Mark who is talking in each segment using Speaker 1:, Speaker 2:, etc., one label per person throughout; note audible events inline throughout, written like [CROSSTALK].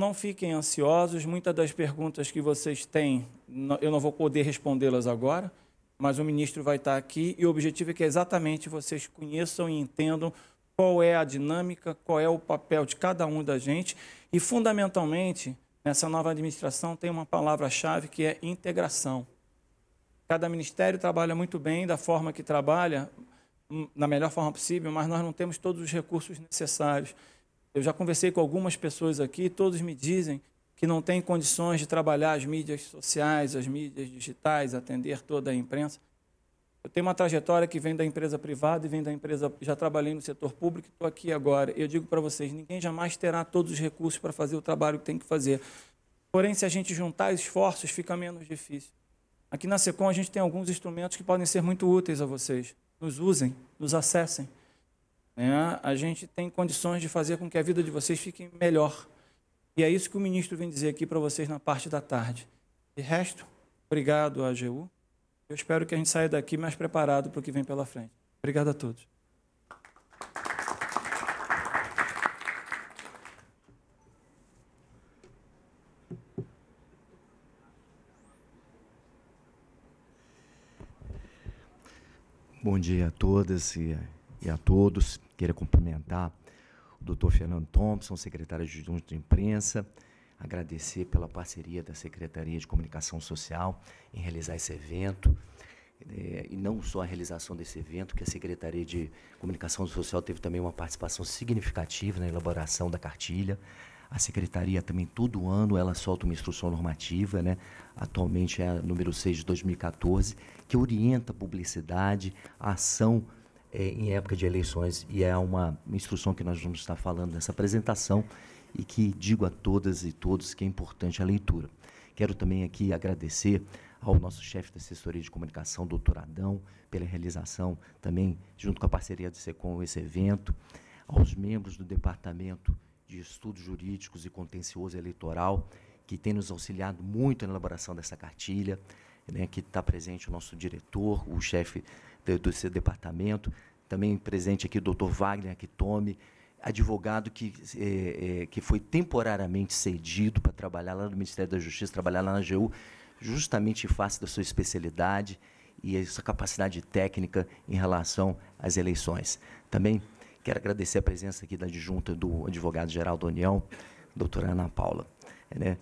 Speaker 1: não fiquem ansiosos, muitas das perguntas que vocês têm, eu não vou poder respondê-las agora, mas o ministro vai estar aqui e o objetivo é que exatamente vocês conheçam e entendam qual é a dinâmica, qual é o papel de cada um da gente e, fundamentalmente, nessa nova administração tem uma palavra-chave que é integração. Cada ministério trabalha muito bem da forma que trabalha, hum, na melhor forma possível, mas nós não temos todos os recursos necessários. Eu já conversei com algumas pessoas aqui, todos me dizem que não têm condições de trabalhar as mídias sociais, as mídias digitais, atender toda a imprensa. Eu tenho uma trajetória que vem da empresa privada e vem da empresa. Já trabalhei no setor público estou aqui agora. Eu digo para vocês: ninguém jamais terá todos os recursos para fazer o trabalho que tem que fazer. Porém, se a gente juntar esforços, fica menos difícil. Aqui na SECOM, a gente tem alguns instrumentos que podem ser muito úteis a vocês. Nos usem, nos acessem né, a gente tem condições de fazer com que a vida de vocês fique melhor. E é isso que o ministro vem dizer aqui para vocês na parte da tarde. De resto, obrigado, AGU. Eu espero que a gente saia daqui mais preparado para o que vem pela frente. Obrigado a todos.
Speaker 2: Bom dia a todas e e a todos. Queria cumprimentar o doutor Fernando Thompson, secretário adjunto de imprensa, agradecer pela parceria da Secretaria de Comunicação Social em realizar esse evento. É, e não só a realização desse evento, que a Secretaria de Comunicação Social teve também uma participação significativa na elaboração da cartilha. A secretaria também todo ano ela solta uma instrução normativa, né? Atualmente é a número 6 de 2014, que orienta a publicidade, a ação é, em época de eleições e é uma instrução que nós vamos estar falando nessa apresentação e que digo a todas e todos que é importante a leitura. Quero também aqui agradecer ao nosso chefe da assessoria de comunicação, doutor Adão, pela realização também, junto com a parceria do SECOM, esse evento, aos membros do Departamento de Estudos Jurídicos e Contencioso Eleitoral, que tem nos auxiliado muito na elaboração dessa cartilha, né, que está presente o nosso diretor, o chefe do, do seu departamento, também presente aqui o doutor Wagner Akitome, advogado que, é, é, que foi temporariamente cedido para trabalhar lá no Ministério da Justiça, trabalhar lá na AGU, justamente em face da sua especialidade e a sua capacidade técnica em relação às eleições. Também quero agradecer a presença aqui da adjunta do advogado-geral da União, doutora Ana Paula. Né?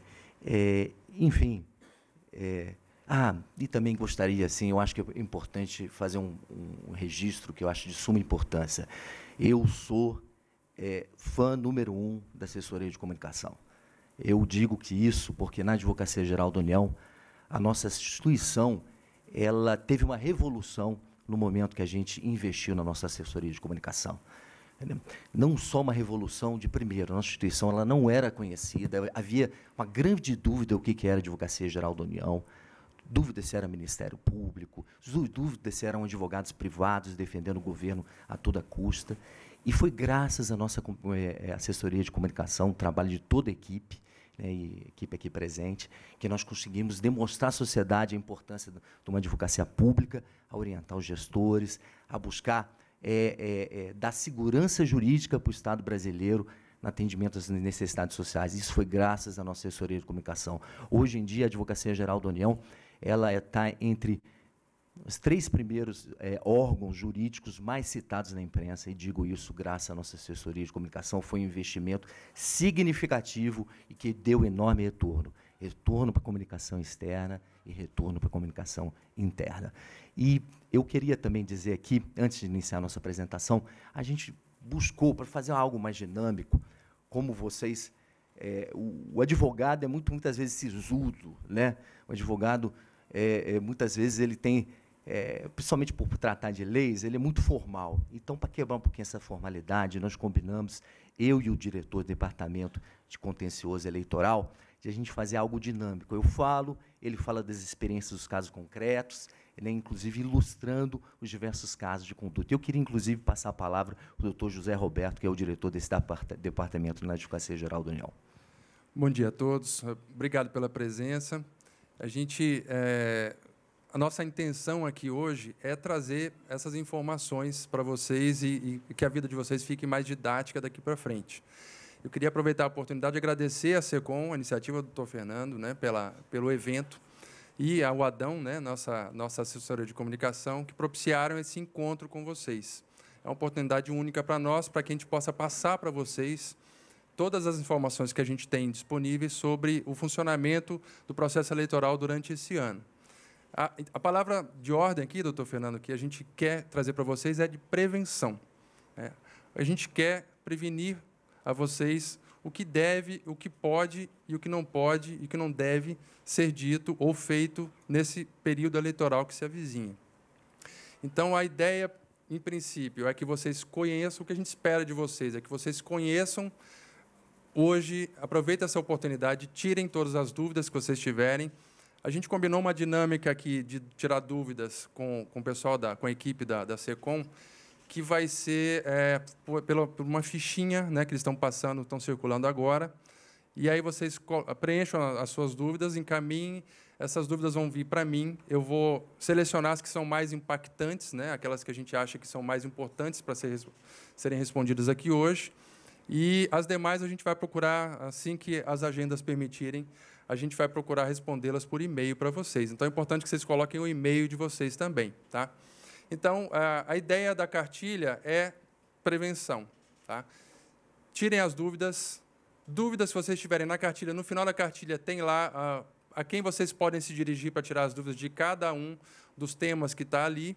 Speaker 2: É, né? enfim, é, ah, e também gostaria, assim, eu acho que é importante fazer um, um registro que eu acho de suma importância. Eu sou é, fã número um da assessoria de comunicação. Eu digo que isso porque na Advocacia Geral da União, a nossa instituição, ela teve uma revolução no momento que a gente investiu na nossa assessoria de comunicação. Não só uma revolução de primeiro, a nossa instituição ela não era conhecida, havia uma grande dúvida o que era a Advocacia Geral da União, Dúvida se era Ministério Público, dúvida se eram advogados privados defendendo o governo a toda custa. E foi graças à nossa eh, eh, assessoria de comunicação, trabalho de toda a equipe, né, e equipe aqui presente, que nós conseguimos demonstrar à sociedade a importância de uma advocacia pública, a orientar os gestores, a buscar é, é, é, dar segurança jurídica para o Estado brasileiro no atendimento às necessidades sociais. Isso foi graças à nossa assessoria de comunicação. Hoje em dia, a Advocacia Geral da União ela está é, entre os três primeiros é, órgãos jurídicos mais citados na imprensa, e digo isso graças à nossa assessoria de comunicação, foi um investimento significativo e que deu enorme retorno. Retorno para a comunicação externa e retorno para a comunicação interna. E eu queria também dizer aqui, antes de iniciar a nossa apresentação, a gente buscou para fazer algo mais dinâmico, como vocês é, o, o, advogado é muito muitas vezes sisudo, né? O advogado é, é, muitas vezes ele tem, é, principalmente por tratar de leis, ele é muito formal. Então, para quebrar um pouquinho essa formalidade, nós combinamos, eu e o diretor do departamento de contencioso eleitoral, de a gente fazer algo dinâmico. Eu falo, ele fala das experiências dos casos concretos, né, inclusive ilustrando os diversos casos de conduta. Eu queria, inclusive, passar a palavra ao doutor José Roberto, que é o diretor desse departamento na Advocacia Geral da União.
Speaker 3: Bom dia a todos. Obrigado pela presença. A gente, é, a nossa intenção aqui hoje é trazer essas informações para vocês e, e que a vida de vocês fique mais didática daqui para frente. Eu queria aproveitar a oportunidade de agradecer à SECOM, a iniciativa do Dr. Fernando, né, pela, pelo evento, e ao Adão, né, nossa, nossa assessoria de comunicação, que propiciaram esse encontro com vocês. É uma oportunidade única para nós, para que a gente possa passar para vocês todas as informações que a gente tem disponíveis sobre o funcionamento do processo eleitoral durante esse ano. A, a palavra de ordem aqui, doutor Fernando, que a gente quer trazer para vocês é de prevenção. É, a gente quer prevenir a vocês o que deve, o que pode e o que não pode e o que não deve ser dito ou feito nesse período eleitoral que se avizinha. Então, a ideia, em princípio, é que vocês conheçam o que a gente espera de vocês, é que vocês conheçam hoje, aproveita essa oportunidade, tirem todas as dúvidas que vocês tiverem. A gente combinou uma dinâmica aqui de tirar dúvidas com, com o pessoal, da, com a equipe da, da SECOM, que vai ser é, por, pela, por uma fichinha né, que eles estão passando, estão circulando agora. E aí vocês preencham as suas dúvidas, encaminhem. Essas dúvidas vão vir para mim. Eu vou selecionar as que são mais impactantes, né? aquelas que a gente acha que são mais importantes para ser, serem respondidas aqui hoje. E as demais a gente vai procurar, assim que as agendas permitirem, a gente vai procurar respondê-las por e-mail para vocês. Então é importante que vocês coloquem o e-mail de vocês também. Tá? Então, a, a ideia da cartilha é prevenção. Tá? Tirem as dúvidas. Dúvidas, se vocês tiverem na cartilha, no final da cartilha tem lá a, ah, a quem vocês podem se dirigir para tirar as dúvidas de cada um dos temas que está ali.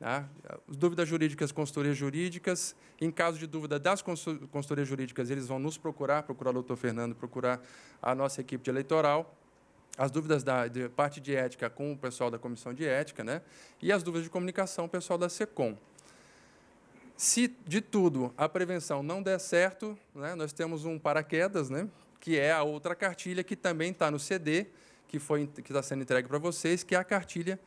Speaker 3: Né? Dúvidas jurídicas, consultorias jurídicas. Em caso de dúvida das consultorias jurídicas, eles vão nos procurar, procurar o doutor Fernando, procurar a nossa equipe de eleitoral. As dúvidas da de parte de ética com o pessoal da comissão de ética, né? E as dúvidas de comunicação, o pessoal da SECOM. Se de tudo a prevenção não der certo, né, nós temos um paraquedas, né, que é a outra cartilha que também está no CD, que foi que está sendo entregue para vocês, que é a cartilha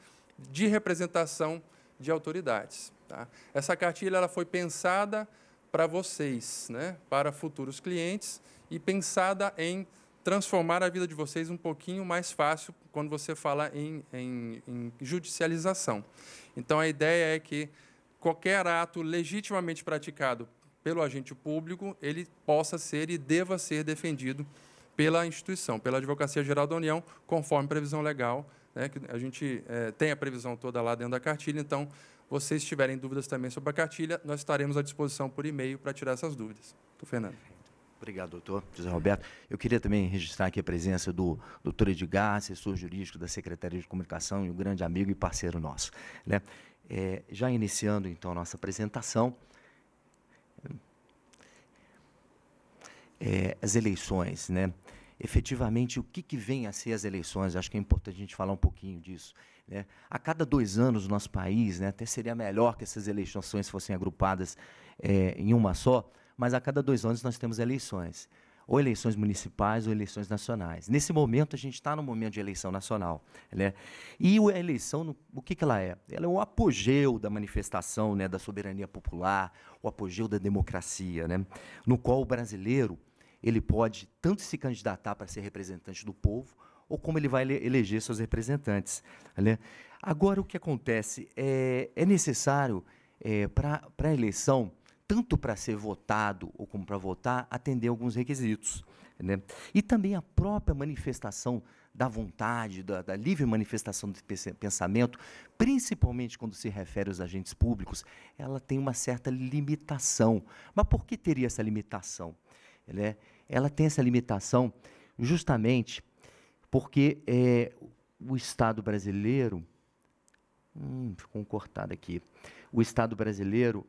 Speaker 3: de representação de autoridades. Tá? Essa cartilha ela foi pensada para vocês, né? para futuros clientes, e pensada em transformar a vida de vocês um pouquinho mais fácil quando você fala em, em, em judicialização. Então, a ideia é que qualquer ato legitimamente praticado pelo agente público, ele possa ser e deva ser defendido pela instituição, pela Advocacia Geral da União, conforme previsão legal né, que a gente é, tem a previsão toda lá dentro da cartilha. Então, vocês tiverem dúvidas também sobre a cartilha, nós estaremos à disposição por e-mail para tirar essas dúvidas. Doutor Fernando.
Speaker 2: Obrigado, doutor José Roberto. Eu queria também registrar aqui a presença do doutor Edgar, assessor jurídico da Secretaria de Comunicação e um grande amigo e parceiro nosso. Né? É, já iniciando, então, a nossa apresentação, é, as eleições, né? efetivamente o que, que vem a ser as eleições. Acho que é importante a gente falar um pouquinho disso. Né? A cada dois anos o nosso país, né, até seria melhor que essas eleições fossem agrupadas é, em uma só, mas a cada dois anos nós temos eleições. Ou eleições municipais ou eleições nacionais. Nesse momento, a gente está no momento de eleição nacional. Né? E a eleição, o que, que ela é? Ela é o apogeu da manifestação né, da soberania popular, o apogeu da democracia, né? no qual o brasileiro ele pode tanto se candidatar para ser representante do povo, ou como ele vai eleger seus representantes. Né? Agora, o que acontece? É, é necessário, é, para a eleição, tanto para ser votado ou como para votar, atender alguns requisitos. Né? E também a própria manifestação da vontade, da, da, livre manifestação do pensamento, principalmente quando se refere aos agentes públicos, ela tem uma certa limitação. Mas por que teria essa limitação? né, ela tem essa limitação justamente porque é, o Estado brasileiro. Hum, ficou um cortado aqui. O Estado brasileiro.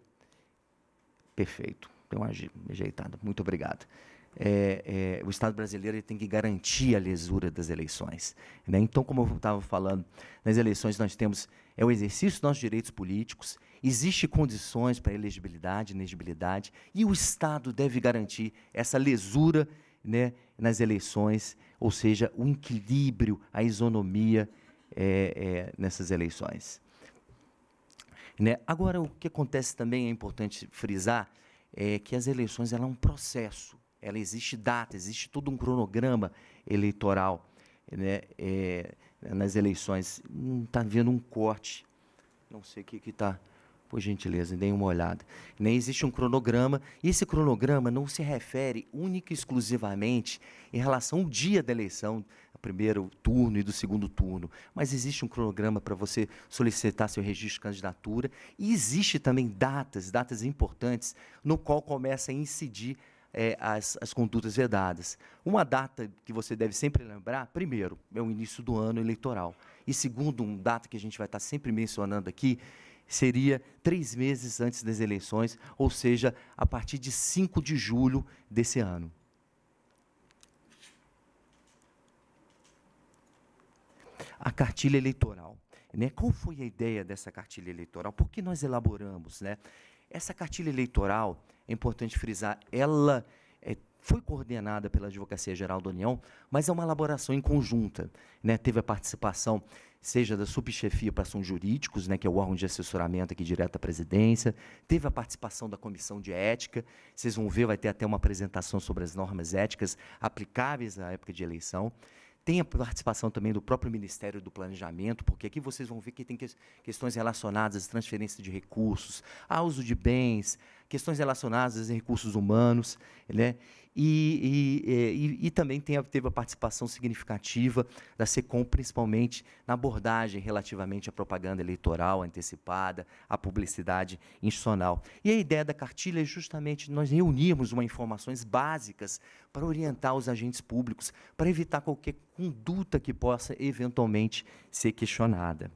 Speaker 2: Perfeito, tem uma ajeitada. Muito obrigado. É, é, o Estado brasileiro tem que garantir a lesura das eleições. Né? Então, como eu estava falando, nas eleições nós temos é o exercício dos nossos direitos políticos Existem condições para elegibilidade, inegibilidade, e o Estado deve garantir essa lesura né, nas eleições, ou seja, o equilíbrio, a isonomia é, é, nessas eleições. Né? Agora, o que acontece também é importante frisar é que as eleições ela é um processo, ela existe data, existe todo um cronograma eleitoral né? É, nas eleições. Não está havendo um corte, não sei o que está por gentileza, dêem uma olhada. Nem existe um cronograma, e esse cronograma não se refere única e exclusivamente em relação ao dia da eleição, do primeiro turno e do segundo turno, mas existe um cronograma para você solicitar seu registro de candidatura, e existe também datas, datas importantes, no qual começa a incidir é, as, as condutas vedadas. Uma data que você deve sempre lembrar, primeiro, é o início do ano eleitoral. E segundo, uma data que a gente vai estar sempre mencionando aqui, seria três meses antes das eleições, ou seja, a partir de 5 de julho desse ano. A cartilha eleitoral. Né? Qual foi a ideia dessa cartilha eleitoral? Por que nós elaboramos? Né? Essa cartilha eleitoral, é importante frisar, ela é, foi coordenada pela Advocacia Geral da União, mas é uma elaboração em conjunta. Né? Teve a participação seja da subchefia para assuntos jurídicos, né, que é o órgão de assessoramento aqui direto à presidência, teve a participação da comissão de ética, vocês vão ver, vai ter até uma apresentação sobre as normas éticas aplicáveis à época de eleição. Tem a participação também do próprio Ministério do Planejamento, porque aqui vocês vão ver que tem questões relacionadas às transferências de recursos, ao uso de bens, questões relacionadas a recursos humanos, né? E, e, é, e, e, também tem, teve a participação significativa da SECOM, principalmente na abordagem relativamente à propaganda eleitoral antecipada, à publicidade institucional. E a ideia da cartilha é justamente nós reunirmos uma informações básicas para orientar os agentes públicos, para evitar qualquer conduta que possa eventualmente ser questionada.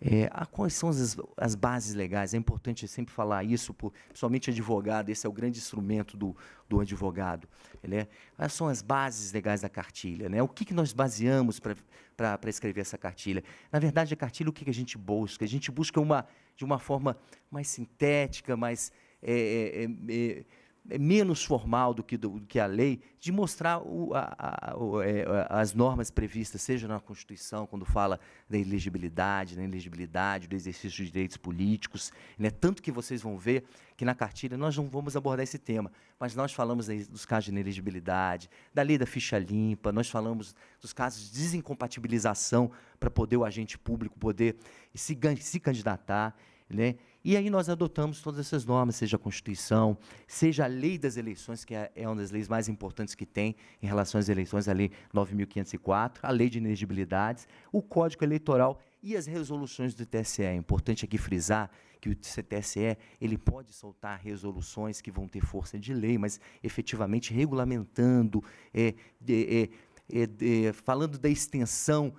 Speaker 2: É, ah, quais são as, as, bases legais? É importante sempre falar isso, por, principalmente advogado, esse é o grande instrumento do, do advogado. Né? Quais são as bases legais da cartilha? Né? O que, que nós baseamos para escrever essa cartilha? Na verdade, a cartilha, o que, que a gente busca? A gente busca uma, de uma forma mais sintética, mais é, é, é, é é menos formal do que, do, do que a lei, de mostrar o, a, a, o, é, as normas previstas, seja na Constituição, quando fala da elegibilidade, da elegibilidade do exercício de direitos políticos. Né? Tanto que vocês vão ver que na cartilha nós não vamos abordar esse tema, mas nós falamos dos casos de inelegibilidade, da lei da ficha limpa, nós falamos dos casos de desincompatibilização para poder o agente público poder se, se candidatar. Né? E aí nós adotamos todas essas normas, seja a Constituição, seja a Lei das Eleições, que é, é uma das leis mais importantes que tem em relação às eleições, a Lei 9.504, a Lei de Inegibilidades, o Código Eleitoral e as resoluções do TSE. É importante aqui frisar que o TSE ele pode soltar resoluções que vão ter força de lei, mas efetivamente regulamentando, é, é, é, falando da extensão,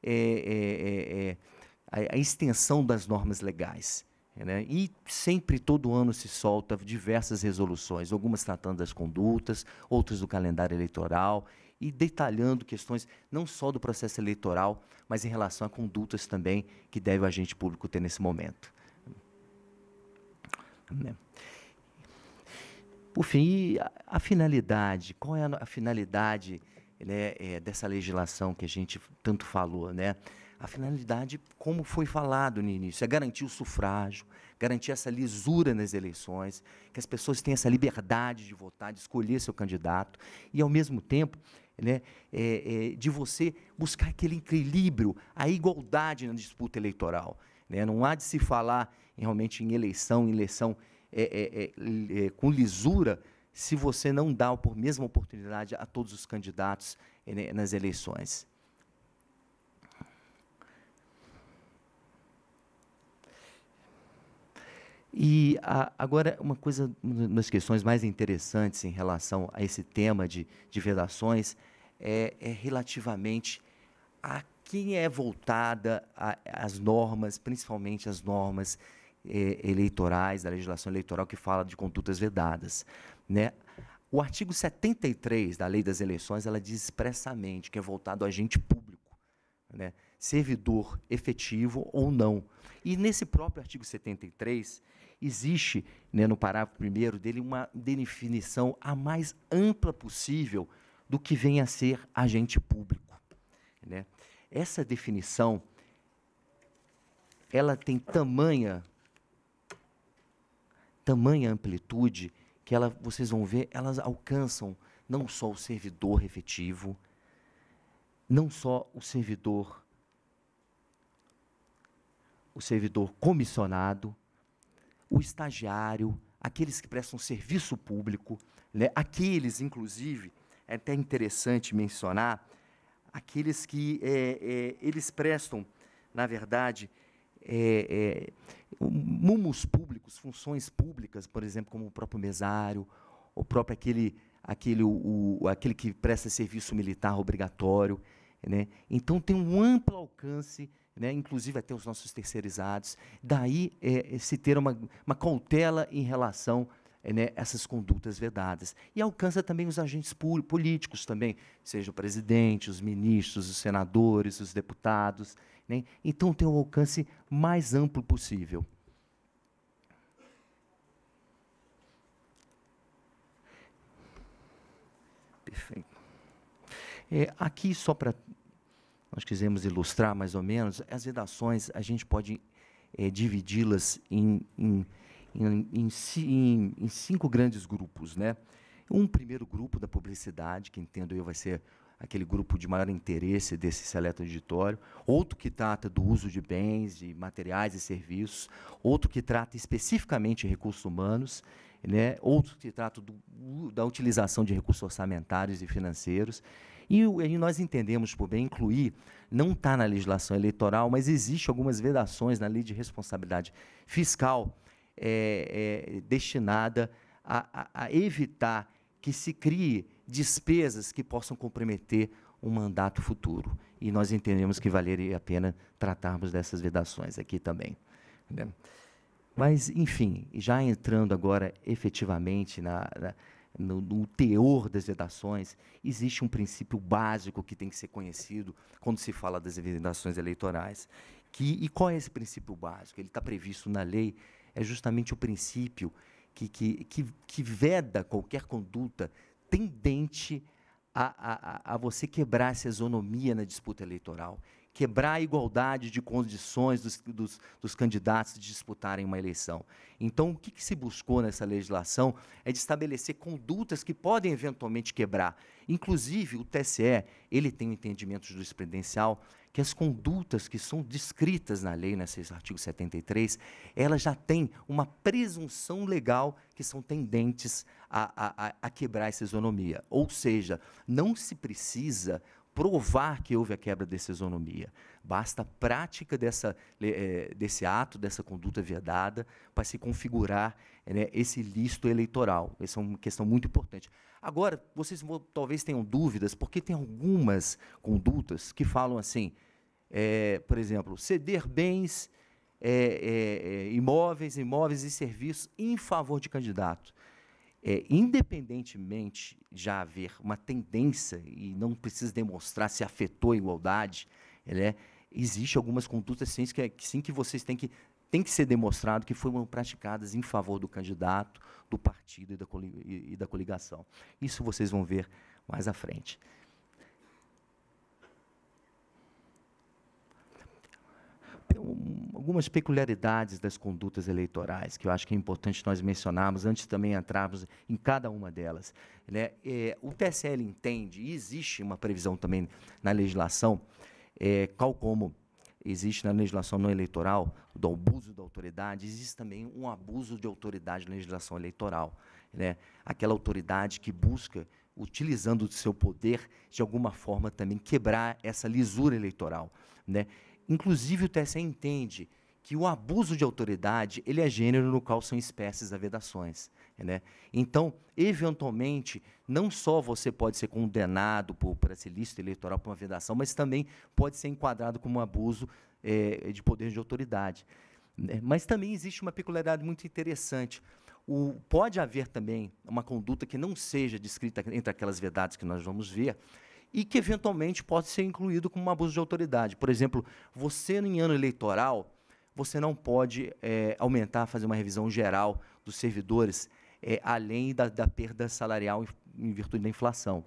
Speaker 2: é, é, a, a extensão das normas legais. Né? E sempre, todo ano, se solta diversas resoluções, algumas tratando das condutas, outras do calendário eleitoral, e detalhando questões não só do processo eleitoral, mas em relação a condutas também que deve o agente público ter nesse momento. Né? Por fim, a, a finalidade, qual é a, a finalidade né, é, dessa legislação que a gente tanto falou, né? A finalidade, como foi falado no início, é garantir o sufrágio, garantir essa lisura nas eleições, que as pessoas tenham essa liberdade de votar, de escolher seu candidato, e, ao mesmo tempo, né, é, é, de você buscar aquele equilíbrio, a igualdade na disputa eleitoral. Né? Não há de se falar realmente em eleição, em eleição é, é, é, é com lisura, se você não dá a mesma oportunidade a todos os candidatos né, nas eleições. E a, agora, uma coisa, uma das questões mais interessantes em relação a esse tema de, de vedações é, é relativamente a quem é voltada às normas, principalmente as normas é, eleitorais, da legislação eleitoral que fala de condutas vedadas. Né? O artigo 73 da Lei das Eleições, ela diz expressamente que é voltado ao agente público. Né? servidor efetivo ou não. E nesse próprio artigo 73, existe, né, no parágrafo primeiro dele, uma definição a mais ampla possível do que vem a ser agente público. Né? Essa definição ela tem tamanha tamanha amplitude que ela, vocês vão ver, elas alcançam não só o servidor efetivo, não só o servidor o servidor comissionado, o estagiário, aqueles que prestam serviço público, né? aqueles, inclusive, é até interessante mencionar, aqueles que é, é, eles prestam, na verdade, é, é, mumos públicos, funções públicas, por exemplo, como o próprio mesário, o próprio aquele, aquele, o, o, aquele que presta serviço militar obrigatório. Né? Então, tem um amplo alcance né, inclusive até os nossos terceirizados. Daí é, é, se ter uma, uma cautela em relação é, né, essas condutas vedadas. E alcança também os agentes políticos também, seja o presidente, os ministros, os senadores, os deputados. Né? Então tem um alcance mais amplo possível. Perfeito. É, aqui, só para nós quisemos ilustrar mais ou menos, as redações a gente pode é, dividi-las em, em, em, em, cinco grandes grupos. Né? Um primeiro grupo da publicidade, que entendo eu vai ser aquele grupo de maior interesse desse seleto auditório, outro que trata do uso de bens, de materiais e serviços, outro que trata especificamente recursos humanos, né? outro que trata do, da utilização de recursos orçamentários e financeiros, e, e nós entendemos por bem incluir, não está na legislação eleitoral, mas existe algumas vedações na lei de responsabilidade fiscal é, é, destinada a, a, a evitar que se crie despesas que possam comprometer um mandato futuro. E nós entendemos que valeria a pena tratarmos dessas vedações aqui também. Mas, enfim, já entrando agora efetivamente na, na no, no, teor das vedações, existe um princípio básico que tem que ser conhecido quando se fala das vedações eleitorais. Que, e qual é esse princípio básico? Ele está previsto na lei, é justamente o princípio que, que, que, que veda qualquer conduta tendente a, a, a você quebrar essa isonomia na disputa eleitoral quebrar a igualdade de condições dos, dos, dos candidatos de disputarem uma eleição. Então, o que, que, se buscou nessa legislação é de estabelecer condutas que podem eventualmente quebrar. Inclusive, o TSE ele tem um entendimento jurisprudencial que as condutas que são descritas na lei, nesse artigo 73, elas já têm uma presunção legal que são tendentes a, a, a quebrar essa isonomia. Ou seja, não se precisa provar que houve a quebra dessa isonomia. Basta a prática dessa, é, desse ato, dessa conduta vedada, para se configurar né, esse listo eleitoral. Essa é uma questão muito importante. Agora, vocês vão, talvez tenham dúvidas, porque tem algumas condutas que falam assim, é, por exemplo, ceder bens, é, imóveis, imóveis e serviços em favor de candidato é, independentemente de haver uma tendência, e não precisa demonstrar se afetou a igualdade, é, existe algumas condutas sim é, que, sim que vocês têm que, têm que ser demonstrado que foram praticadas em favor do candidato, do partido e da, e, e da coligação. Isso vocês vão ver mais à frente. algumas peculiaridades das condutas eleitorais que eu acho que é importante nós mencionarmos antes também entrarmos em cada uma delas. Né? É, o TSL entende, e existe uma previsão também na legislação, é, como existe na legislação não eleitoral, do abuso da autoridade, existe também um abuso de autoridade na legislação eleitoral. Né? Aquela autoridade que busca, utilizando o seu poder, de alguma forma também quebrar essa lisura eleitoral. Né? Inclusive, o TSE entende que o abuso de autoridade ele é gênero no qual são espécies vedações, Né? Então, eventualmente, não só você pode ser condenado por, por esse eleitoral por uma vedação, mas também pode ser enquadrado como um abuso é, de poder de autoridade. Né? Mas também existe uma peculiaridade muito interessante. O, pode haver também uma conduta que não seja descrita entre aquelas vedadas que nós vamos ver, e que eventualmente pode ser incluído como um abuso de autoridade. Por exemplo, você em ano eleitoral, você não pode é, aumentar, fazer uma revisão geral dos servidores, é, além da, da, perda salarial em, em, virtude da inflação.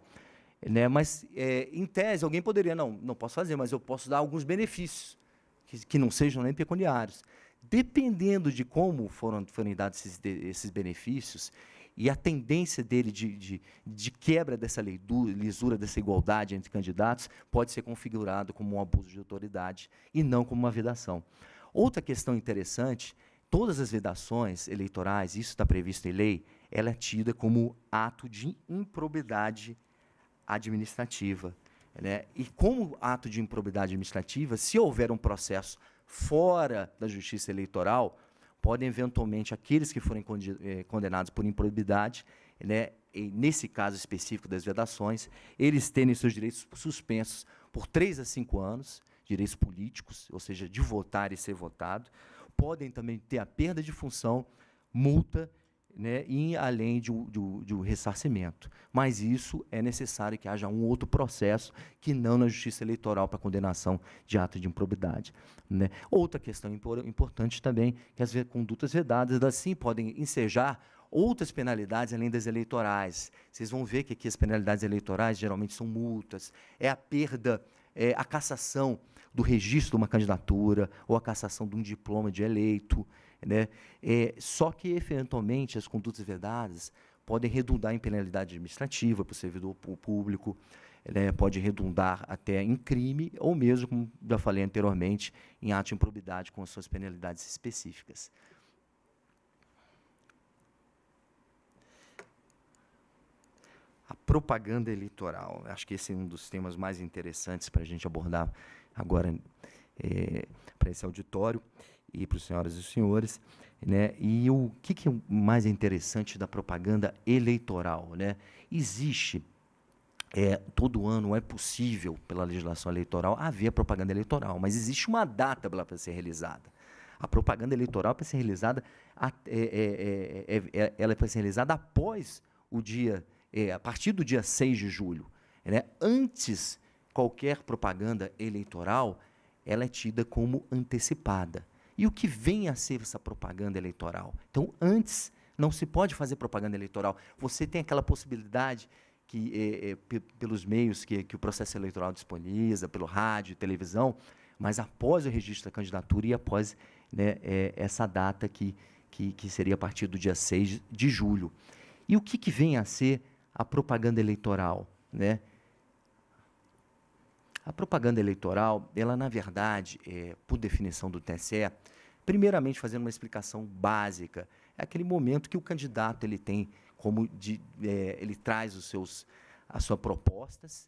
Speaker 2: Né? Mas, é, em tese, alguém poderia, não, não posso fazer, mas eu posso dar alguns benefícios, que, que não sejam nem pecuniários. Dependendo de como foram, foram dados esses, esses benefícios e a tendência dele de, de, de quebra dessa lei, lisura, dessa igualdade entre candidatos, pode ser configurado como um abuso de autoridade e não como uma vedação. Outra questão interessante, todas as vedações eleitorais, isso está previsto em lei, ela é tida como ato de improbidade administrativa. Né? E como ato de improbidade administrativa, se houver um processo fora da justiça eleitoral, podem eventualmente aqueles que forem eh, condenados por improbidade, né, nesse caso específico das vedações, eles terem seus direitos suspensos por três a cinco anos, direitos políticos, ou seja, de votar e ser votado, podem também ter a perda de função, multa né, e além de um, de, um, de um ressarcimento. Mas isso é necessário que haja um outro processo que não na justiça eleitoral para condenação de ato de improbidade. Né? Outra questão importante também, que as condutas vedadas assim podem ensejar outras penalidades além das eleitorais. Vocês vão ver que aqui as penalidades eleitorais geralmente são multas, é a perda, é a cassação do registro de uma candidatura ou a cassação de um diploma de eleito. Né? É, só que, eventualmente, as condutas vedadas podem redundar em penalidade administrativa para o servidor público, né? pode redundar até em crime, ou mesmo, como já falei anteriormente, em ato de improbidade com as suas penalidades específicas. a propaganda eleitoral. Acho que esse é um dos temas mais interessantes para a gente abordar agora é, para esse auditório e para os senhoras e os senhores, né? E o que, que é mais interessante da propaganda eleitoral, né? Existe é, todo ano é possível, pela legislação eleitoral, haver propaganda eleitoral, mas existe uma data para ser realizada. A propaganda eleitoral é para ser realizada, é é, é, é, é, ela é para ser realizada após o dia, a partir do dia 6 de julho. Né? Antes, qualquer propaganda eleitoral, ela é tida como antecipada e o que vem a ser essa propaganda eleitoral. Então, antes, não se pode fazer propaganda eleitoral. Você tem aquela possibilidade que, é, é, pelos meios que, que o processo eleitoral disponibiliza, pelo rádio, televisão, mas após o registro da candidatura e após né, é, essa data que, que, que, seria a partir do dia 6 de julho. E o que, que vem a ser a propaganda eleitoral? Né? A propaganda eleitoral, ela na verdade, é, por definição do TSE, primeiramente fazendo uma explicação básica, é aquele momento que o candidato ele tem como de, é, ele traz os seus as suas propostas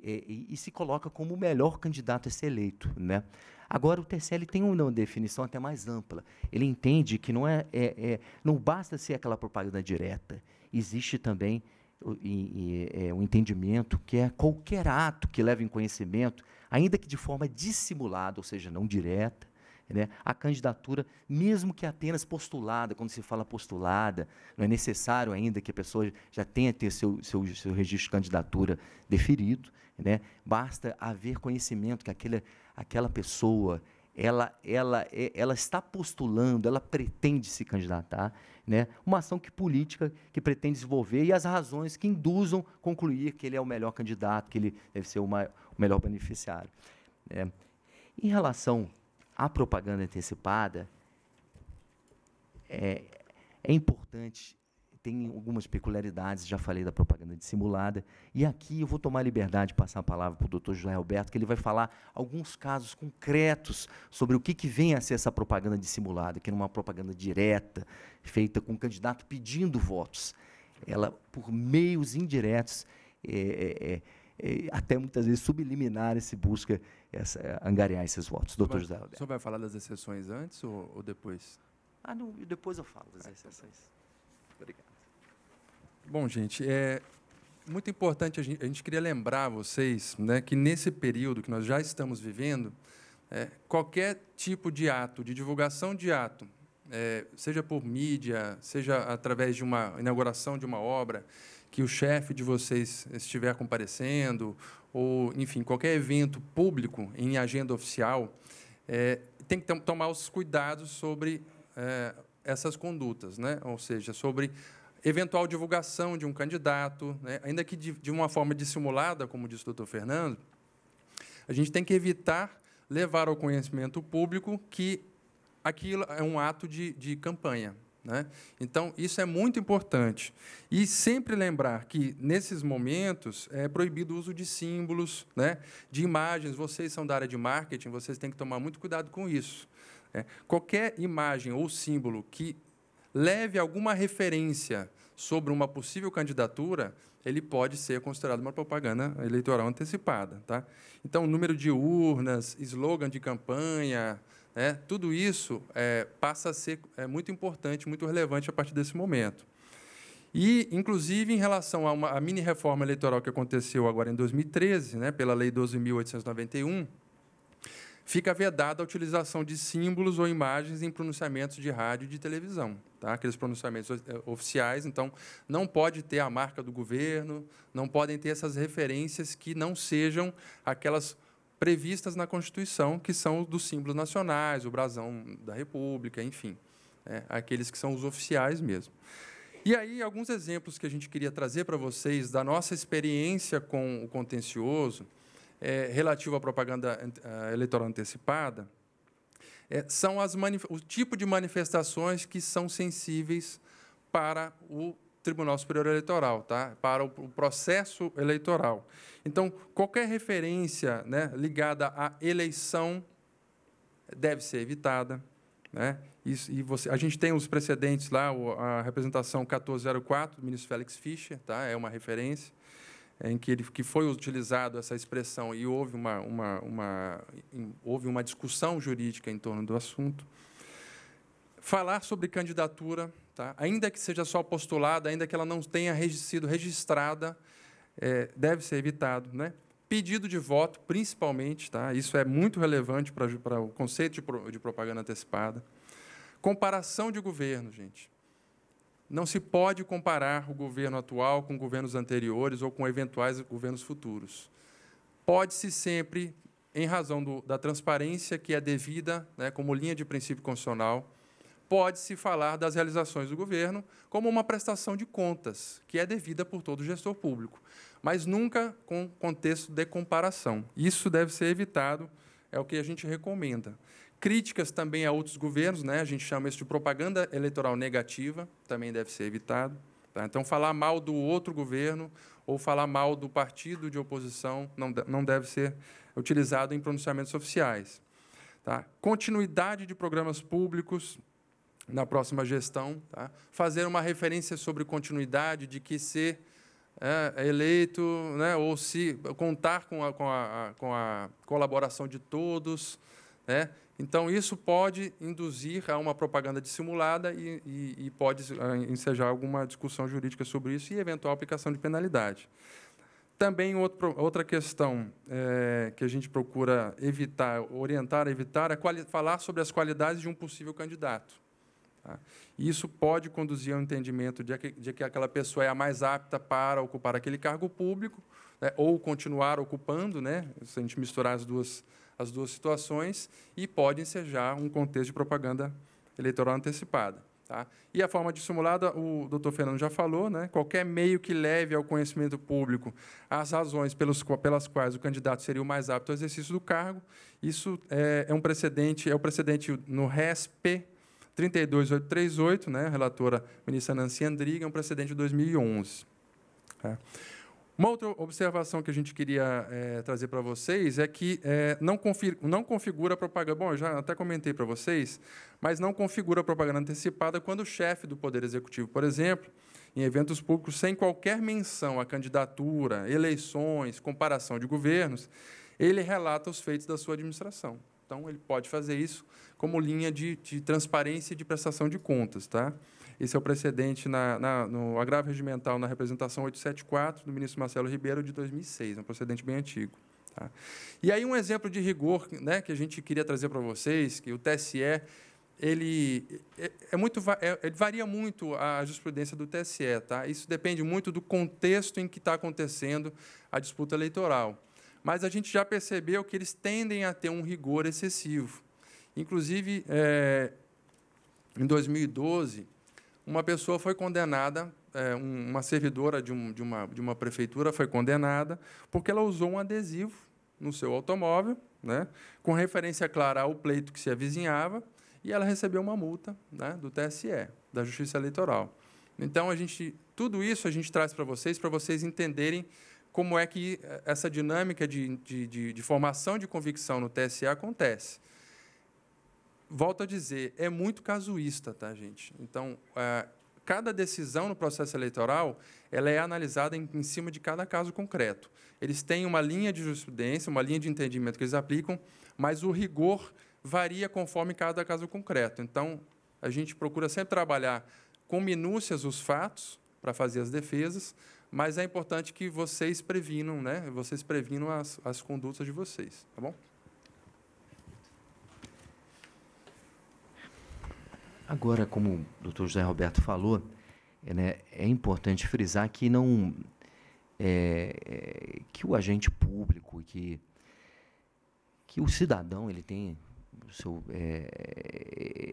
Speaker 2: é, e, e, se coloca como o melhor candidato a ser eleito. Né? Agora, o ele tem uma definição até mais ampla. Ele entende que não, é, é, é não basta ser aquela propaganda direta, existe também o, e, e, é, o entendimento, que é qualquer ato que leve em conhecimento, ainda que de forma dissimulada, ou seja, não direta, né, a candidatura, mesmo que apenas postulada, quando se fala postulada, não é necessário ainda que a pessoa já tenha ter seu, seu, seu registro de candidatura deferido, né, basta haver conhecimento que aquele, aquela pessoa ela, ela, ela está postulando, ela pretende se candidatar, né? uma ação que política que pretende desenvolver e as razões que induzam concluir que ele é o melhor candidato, que ele deve ser o, maior, o melhor beneficiário. né Em relação à propaganda antecipada, é, é importante tem algumas peculiaridades, já falei da propaganda dissimulada. E aqui eu vou tomar liberdade de passar a palavra para o doutor José Alberto, que ele vai falar alguns casos concretos sobre o que, que vem a ser essa propaganda dissimulada, que é uma propaganda direta, feita com o candidato pedindo votos. Ela, por meios indiretos, é, é, é, é até muitas vezes subliminares, se busca essa, angariar esses votos. Doutor José Alberto. O
Speaker 3: senhor vai falar das exceções antes ou, ou depois? Ah, não, depois eu falo
Speaker 2: das então tá. exceções.
Speaker 3: Bom, gente, é muito importante, a gente, a gente queria lembrar vocês né, que nesse período que nós já estamos vivendo, é, qualquer tipo de ato, de divulgação de ato, é, seja por mídia, seja através de uma inauguração de uma obra, que o chefe de vocês estiver comparecendo, ou, enfim, qualquer evento público em agenda oficial, é, tem que tomar os cuidados sobre é, essas condutas, né? ou seja, sobre eventual divulgação de um candidato, né? ainda que de, de uma forma dissimulada, como disse o doutor Fernando, a gente tem que evitar levar ao conhecimento público que aquilo é um ato de, de campanha. Né? Então, isso é muito importante. E sempre lembrar que, nesses momentos, é proibido o uso de símbolos, né? de imagens. Vocês são da área de marketing, vocês têm que tomar muito cuidado com isso. Né? Qualquer imagem ou símbolo que leve alguma referência sobre uma possível candidatura, ele pode ser considerado uma propaganda eleitoral antecipada. Tá? Então, número de urnas, slogan de campanha, né, tudo isso é, passa a ser é, muito importante, muito relevante a partir desse momento. E, inclusive, em relação à mini reforma eleitoral que aconteceu agora em 2013, né, pela Lei 12.891, fica vedada a utilização de símbolos ou imagens em pronunciamentos de rádio e de televisão. Tá? Aqueles pronunciamentos eh, oficiais, então, não pode ter a marca do governo, não podem ter essas referências que não sejam aquelas previstas na Constituição, que são dos símbolos nacionais, o brasão da República, enfim, né? aqueles que são os oficiais mesmo. E aí, alguns exemplos que a gente queria trazer para vocês da nossa experiência com o contencioso, é, relativo à propaganda eh, eleitoral antecipada é, são o tipo de manifestações que são sensíveis para o Tribunal Superior Eleitoral, tá? para o, o processo eleitoral. Então, qualquer referência né, ligada à eleição deve ser evitada. Né? Isso e você, a gente tem os precedentes lá, a representação 1404 do ministro Félix Fischer, tá? é uma referência em que, ele, que foi utilizado essa expressão e houve uma, uma, uma, houve uma discussão jurídica em torno do assunto. Falar sobre candidatura, tá? ainda que seja só postulada, ainda que ela não tenha sido registrada, é, deve ser evitado. Né? Pedido de voto, principalmente, tá? isso é muito relevante para, para o conceito de, pro, de propaganda antecipada. Comparação de governo, gente. Não se pode comparar o governo atual com governos anteriores ou com eventuais governos futuros. Pode-se sempre, em razão do, da transparência que é devida né, como linha de princípio constitucional, pode-se falar das realizações do governo como uma prestação de contas, que é devida por todo gestor público, mas nunca com contexto de comparação. Isso deve ser evitado, é o que a gente recomenda. Críticas também a outros governos, né? a gente chama isso de propaganda eleitoral negativa, também deve ser evitado. Tá? Então, falar mal do outro governo ou falar mal do partido de oposição não, não deve ser utilizado em pronunciamentos oficiais. Tá? Continuidade de programas públicos na próxima gestão. Tá? Fazer uma referência sobre continuidade de que ser é, eleito, né, ou se contar com a, com a, com a colaboração de todos, né, então, isso pode induzir a uma propaganda dissimulada e, e, e pode ah, ensejar alguma discussão jurídica sobre isso e eventual aplicação de penalidade. Também outro, outra questão é, que a gente procura evitar, orientar a evitar, é falar sobre as qualidades de um possível candidato. Tá? Isso pode conduzir ao entendimento de que, de que, aquela pessoa é a mais apta para ocupar aquele cargo público, né, ou continuar ocupando, né, se a gente misturar as duas, as duas situações e pode já um contexto de propaganda eleitoral antecipada. Tá? E a forma dissimulada, o doutor Fernando já falou, né? qualquer meio que leve ao conhecimento público as razões pelos, pelas quais o candidato seria o mais apto ao exercício do cargo, isso é, é um precedente, é o um precedente no RESP 32838, né? relatora ministra Nancy Andriga, é um precedente de 2011. Tá? Uma outra observação que a gente queria é, trazer para vocês é que é, não, não configura propaganda. Bom, eu já até comentei para vocês, mas não configura propaganda antecipada quando o chefe do Poder Executivo, por exemplo, em eventos públicos, sem qualquer menção à candidatura, eleições, comparação de governos, ele relata os feitos da sua administração. Então, ele pode fazer isso como linha de, de transparência e de prestação de contas. Tá? Esse é o precedente na, na, no agravo regimental na representação 874 do ministro Marcelo Ribeiro de 2006, um precedente bem antigo. Tá? E aí um exemplo de rigor né, que a gente queria trazer para vocês, que o TSE ele é, é muito é, ele varia muito a jurisprudência do TSE, tá? Isso depende muito do contexto em que está acontecendo a disputa eleitoral. Mas a gente já percebeu que eles tendem a ter um rigor excessivo. Inclusive, é, em 2012, uma pessoa foi condenada, é, uma servidora de, um, de, uma, de uma prefeitura foi condenada porque ela usou um adesivo no seu automóvel, né, com referência clara ao pleito que se avizinhava, e ela recebeu uma multa né, do TSE, da Justiça Eleitoral. Então a gente, tudo isso a gente traz para vocês, para vocês entenderem como é que é, essa dinâmica de, de, de, de formação de convicção no TSE acontece volto a dizer, é muito casuísta, tá, gente? Então, é, cada decisão no processo eleitoral ela é analisada em, em cima de cada caso concreto. Eles têm uma linha de jurisprudência, uma linha de entendimento que eles aplicam, mas o rigor varia conforme cada caso concreto. Então, a gente procura sempre trabalhar com minúcias os fatos para fazer as defesas, mas é importante que vocês previnam, né? Vocês previnam as, as condutas de vocês, tá bom?
Speaker 2: Agora, como o doutor José Roberto falou, é, né, é importante frisar que não é, é que o agente público, que, que o cidadão ele tem seu, é,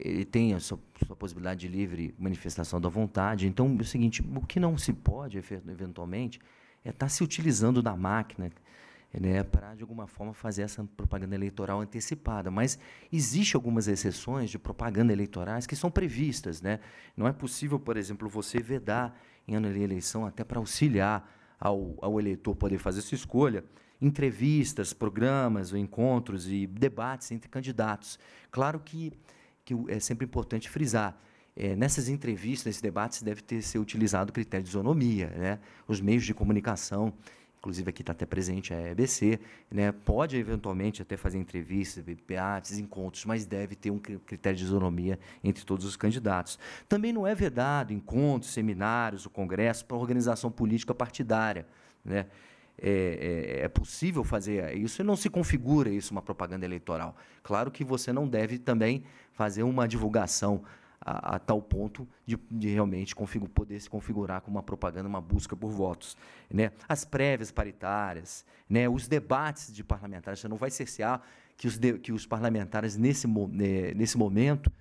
Speaker 2: ele tem a sua, sua, possibilidade de livre manifestação da vontade. Então, é o seguinte, o que não se pode, eventualmente, é estar tá se utilizando da máquina, né, para, de alguma forma, fazer essa propaganda eleitoral antecipada. Mas existe algumas exceções de propaganda eleitorais que são previstas. Né? Não é possível, por exemplo, você vedar em ano de eleição, até para auxiliar ao, ao eleitor poder fazer sua escolha, entrevistas, programas, encontros e debates entre candidatos. Claro que, que é sempre importante frisar, é, nessas entrevistas, nesses debates, deve ter ser utilizado o critério de isonomia, né? os meios de comunicação inclusive aqui está até presente a é EBC, né, pode eventualmente até fazer entrevistas, debates, encontros, mas deve ter um critério de isonomia entre todos os candidatos. Também não é vedado encontros, seminários, o congresso para organização política partidária. Né? É, é, é, possível fazer isso e não se configura isso uma propaganda eleitoral. Claro que você não deve também fazer uma divulgação a, a tal ponto de, de realmente poder se configurar como uma propaganda, uma busca por votos. Né? As prévias paritárias, né? os debates de parlamentares, você não vai cercear que os, de, que os parlamentares, nesse, né, nesse momento,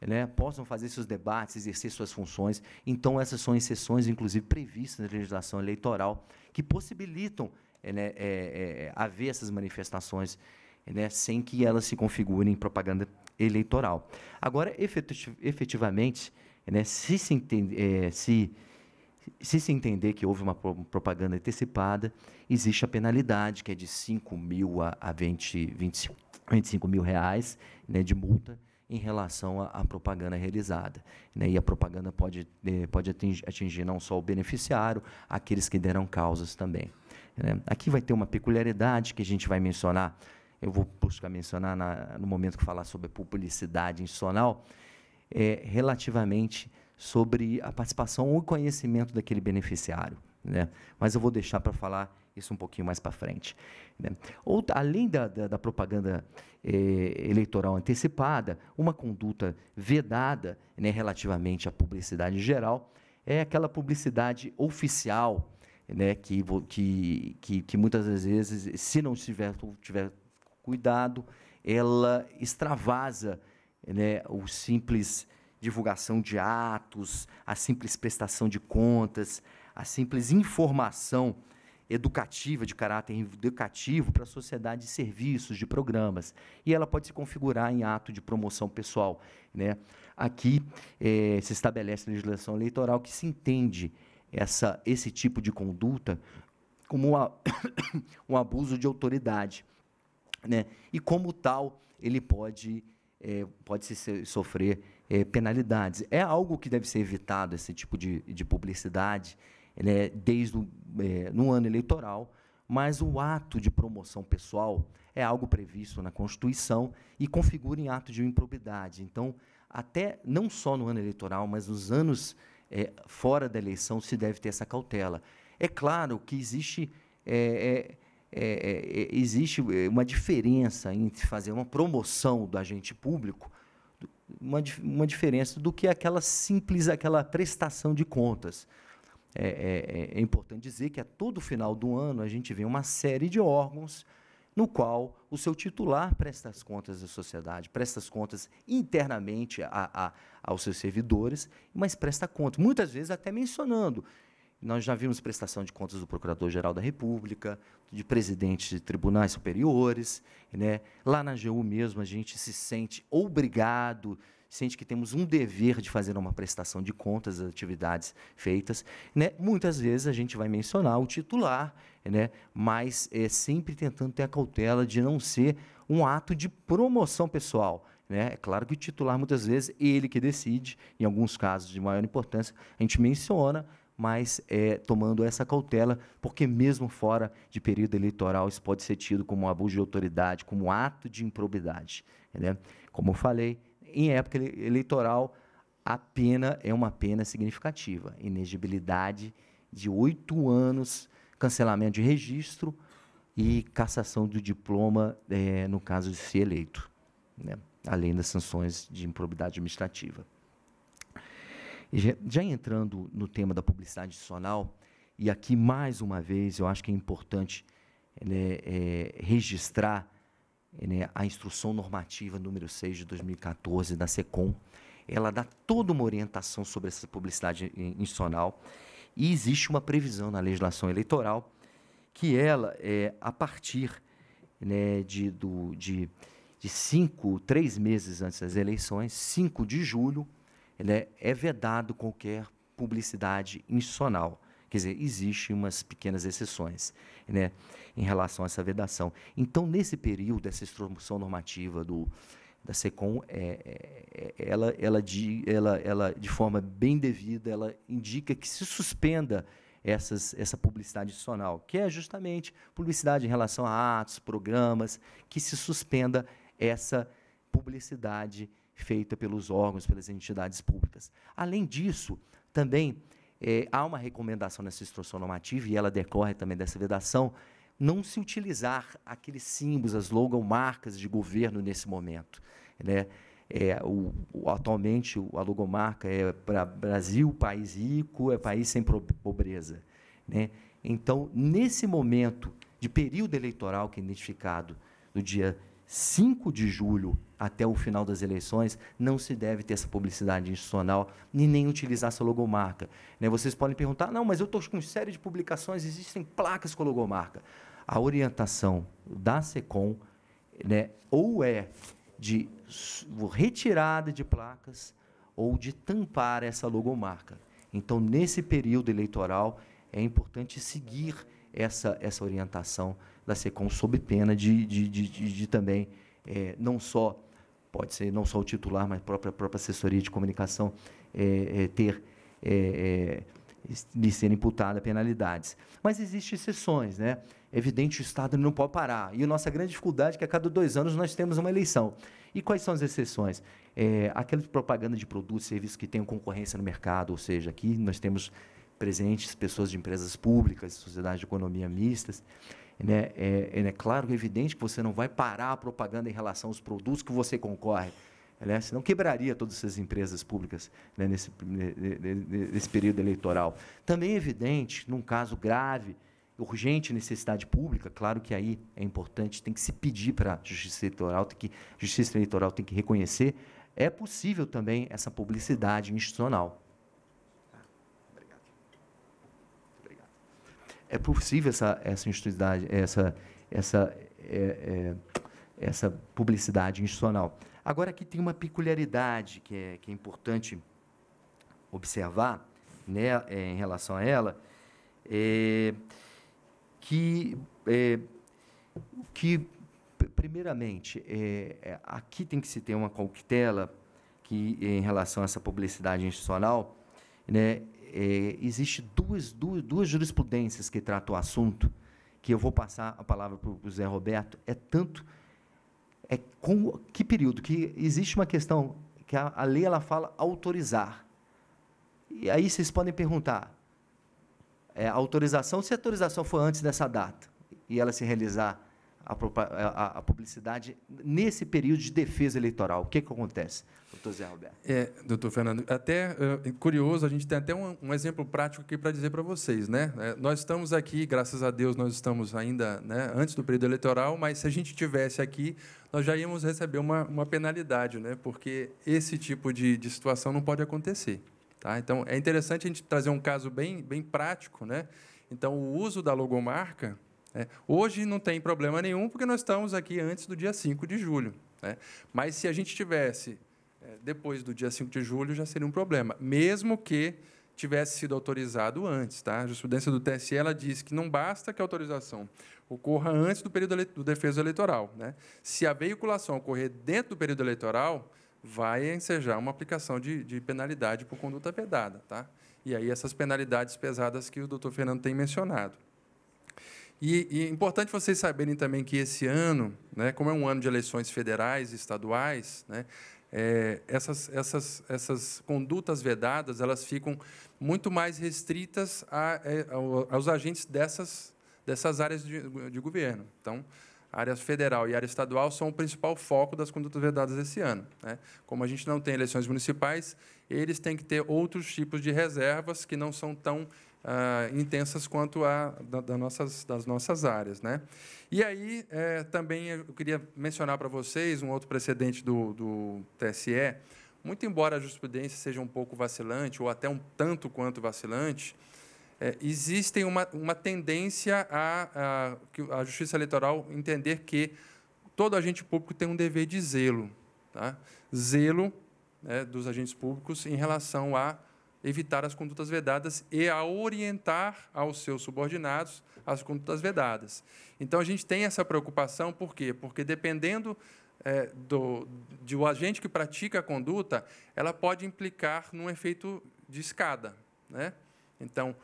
Speaker 2: né, possam fazer seus debates, exercer suas funções. Então, essas são exceções, inclusive, previstas na legislação eleitoral, que possibilitam é, né, é, é, é, haver essas manifestações né, sem que elas se configurem em propaganda eleitoral. Agora, efetivamente, né, se, se, entende, é, se, se, se entender que houve uma propaganda antecipada, existe a penalidade, que é de 5 mil a, a 20, 25 mil reais né, de multa em relação à, propaganda realizada. Né? E a propaganda pode, é, pode atingir, atingir, não só o beneficiário, aqueles que deram causas também. Né? Aqui vai ter uma peculiaridade que a gente vai mencionar eu vou buscar mencionar na, no momento que falar sobre publicidade institucional, é, relativamente sobre a participação ou conhecimento daquele beneficiário. Né? Mas eu vou deixar para falar isso um pouquinho mais para frente. Né? Ou, além da, da, da propaganda é, eleitoral antecipada, uma conduta vedada né, relativamente à publicidade em geral é aquela publicidade oficial né, que, que, que, que muitas vezes, se não estiver tiver cuidado, ela extravasa né, o simples divulgação de atos, a simples prestação de contas, a simples informação educativa, de caráter educativo para a sociedade de serviços, de programas. E ela pode se configurar em ato de promoção pessoal. Né? Aqui eh, se estabelece a legislação eleitoral que se entende essa, esse tipo de conduta como uma, [COUGHS] um abuso de autoridade. Né? E como tal, ele pode, é, pode se sofrer é, penalidades. É algo que deve ser evitado, esse tipo de, de publicidade, né? desde o, é, no ano eleitoral, mas o ato de promoção pessoal é algo previsto na Constituição e configura em ato de improbidade. Então, até não só no ano eleitoral, mas nos anos é, fora da eleição se deve ter essa cautela. É claro que existe é, é é, é, é, existe é, uma diferença entre fazer uma promoção do agente público, uma, uma diferença do que aquela simples, aquela prestação de contas. É, é, é, é, importante dizer que a todo final do ano a gente vê uma série de órgãos no qual o seu titular presta as contas da sociedade, presta as contas internamente a, a, aos seus servidores, mas presta conta, muitas vezes até mencionando nós já vimos prestação de contas do Procurador-Geral da República, de presidentes de tribunais superiores. Né? Lá na AGU mesmo, a gente se sente obrigado, sente que temos um dever de fazer uma prestação de contas das atividades feitas. Né? Muitas vezes a gente vai mencionar o titular, né? mas é sempre tentando ter a cautela de não ser um ato de promoção pessoal. Né? É claro que o titular, muitas vezes, ele que decide, em alguns casos de maior importância, a gente menciona mas é, tomando essa cautela, porque mesmo fora de período eleitoral, isso pode ser tido como um abuso de autoridade, como um ato de improbidade. Né? Como eu falei, em época eleitoral, a pena é uma pena significativa. Inegibilidade de oito anos, cancelamento de registro e cassação do diploma é, no caso de ser eleito, né? além das sanções de improbidade administrativa. Já entrando no tema da publicidade adicional, e aqui mais uma vez eu acho que é importante né, é, registrar né, a instrução normativa número 6 de 2014 da SECOM. Ela dá toda uma orientação sobre essa publicidade adicional e existe uma previsão na legislação eleitoral que ela, é, a partir né, de, do, de, de cinco, três meses antes das eleições, 5 de julho, é, é vedado qualquer publicidade institucional. Quer dizer, existem umas pequenas exceções né, em relação a essa vedação. Então, nesse período, essa instrução normativa do, da SECOM, é, é, ela, ela, de, ela, ela, de forma bem devida, ela indica que se suspenda essas, essa publicidade institucional, que é justamente publicidade em relação a atos, programas, que se suspenda essa publicidade institucional feita pelos órgãos, pelas entidades públicas. Além disso, também é, há uma recomendação nessa instrução normativa, e ela decorre também dessa vedação, não se utilizar aqueles símbolos, as logomarcas de governo nesse momento. Né? É, o, o, atualmente, a logomarca é para Brasil, país rico, é país sem pobreza. Né? Então, nesse momento de período eleitoral que é identificado no dia 5 de julho até o final das eleições, não se deve ter essa publicidade institucional e nem utilizar essa logomarca. Né? Vocês podem perguntar, não, mas eu estou com série de publicações, existem placas com logomarca. A orientação da SECOM né, ou é de retirada de placas ou de tampar essa logomarca. Então, nesse período eleitoral, é importante seguir essa, essa orientação da SECOM sob pena de, de, de, de, de também é, não só, pode ser não só o titular, mas a própria, a própria assessoria de comunicação é, é, ter é, é, de ser imputada penalidades. Mas existem exceções, né? É evidente, o Estado não pode parar. E a nossa grande dificuldade é que a cada dois anos nós temos uma eleição. E quais são as exceções? É, aquela propaganda de produtos e serviços que tenham concorrência no mercado, ou seja, aqui nós temos presentes pessoas de empresas públicas, sociedades de economia mistas, né, é, é né, claro, é evidente que você não vai parar a propaganda em relação aos produtos que você concorre, né, senão quebraria todas essas empresas públicas né, nesse, nesse período eleitoral. Também é evidente, num caso grave, urgente necessidade pública, claro que aí é importante, tem que se pedir para a Justiça Eleitoral, tem que, Justiça Eleitoral tem que reconhecer, é possível também essa publicidade institucional. é possível essa essa instituidade, essa essa é, é, essa publicidade institucional. Agora aqui tem uma peculiaridade que é que é importante observar, né, é, em relação a ela, é, que é, que primeiramente é, aqui tem que se ter uma cautela que em relação a essa publicidade institucional, né, é, existe duas, duas, duas jurisprudências que tratam o assunto, que eu vou passar a palavra para o Zé Roberto, é tanto é com que período que existe uma questão que a, a, lei ela fala autorizar. E aí vocês podem perguntar é, autorização se a autorização for antes dessa data e ela se realizar a, a, a, publicidade nesse período de defesa eleitoral? O que, que acontece, doutor Zé Roberto? É,
Speaker 3: doutor Fernando, até é, curioso, a gente tem até um, um exemplo prático aqui para dizer para vocês. Né? É, nós estamos aqui, graças a Deus, nós estamos ainda né, antes do período eleitoral, mas se a gente tivesse aqui, nós já íamos receber uma, uma penalidade, né? porque esse tipo de, de situação não pode acontecer. Tá? Então, é interessante a gente trazer um caso bem, bem prático. Né? Então, o uso da logomarca né? Hoje não tem problema nenhum, porque nós estamos aqui antes do dia 5 de julho. Né? Mas se a gente tivesse é, depois do dia 5 de julho, já seria um problema, mesmo que tivesse sido autorizado antes. Tá? A jurisprudência do TSE ela diz que não basta que a autorização ocorra antes do período do defeso eleitoral. Né? Se a veiculação ocorrer dentro do período eleitoral, vai ensejar uma aplicação de, de penalidade por conduta vedada. Tá? E aí essas penalidades pesadas que o doutor Fernando tem mencionado. E, e é importante vocês saberem também que esse ano, né, como é um ano de eleições federais e estaduais, né, é, essas, essas, essas condutas vedadas elas ficam muito mais restritas a, é, a, aos agentes dessas, dessas áreas de, de governo. Então, área federal e área estadual são o principal foco das condutas vedadas esse ano. Né? Como a gente não tem eleições municipais, eles têm que ter outros tipos de reservas que não são tão uh, intensas quanto a da, da nossas, das nossas áreas. Né? E aí, é, também, eu queria mencionar para vocês um outro precedente do, do TSE. Muito embora a jurisprudência seja um pouco vacilante, ou até um tanto quanto vacilante, é, existe uma, uma tendência a, a, a Justiça Eleitoral entender que todo agente público tem um dever de zelo. Tá? Zelo né, dos agentes públicos em relação a evitar as condutas vedadas e a orientar aos seus subordinados as condutas vedadas. Então, a gente tem essa preocupação, por quê? Porque, dependendo é, do, agente que pratica a conduta, ela pode implicar num efeito de escada. Né? Então,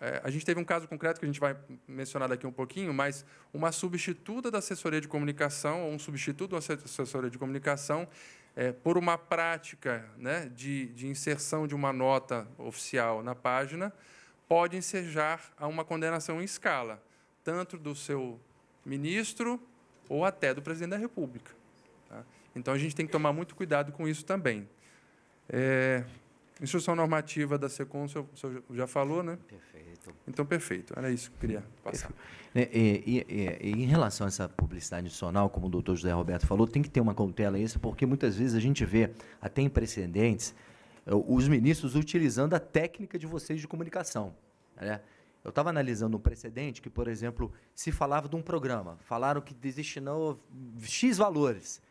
Speaker 3: é, a gente teve um caso concreto que a gente vai mencionar daqui um pouquinho, mas uma substituta da assessoria de comunicação, ou um substituto da assessoria de comunicação, é, por uma prática né, de, de, inserção de uma nota oficial na página, pode ensejar a uma condenação em escala, tanto do seu ministro ou até do presidente da República. Tá? Então, a gente tem que tomar muito cuidado com isso também. É, Instrução normativa da SECOM, o senhor, já falou, né? Perfeito. Então, perfeito. Era isso que eu queria passar. Né,
Speaker 2: e, e, e, em relação a essa publicidade adicional, como o doutor José Roberto falou, tem que ter uma cautela isso, porque muitas vezes a gente vê, até em precedentes, eh, os ministros utilizando a técnica de vocês de comunicação. Né? Eu estava analisando um precedente que, por exemplo, se falava de um programa, falaram que destinou X valores.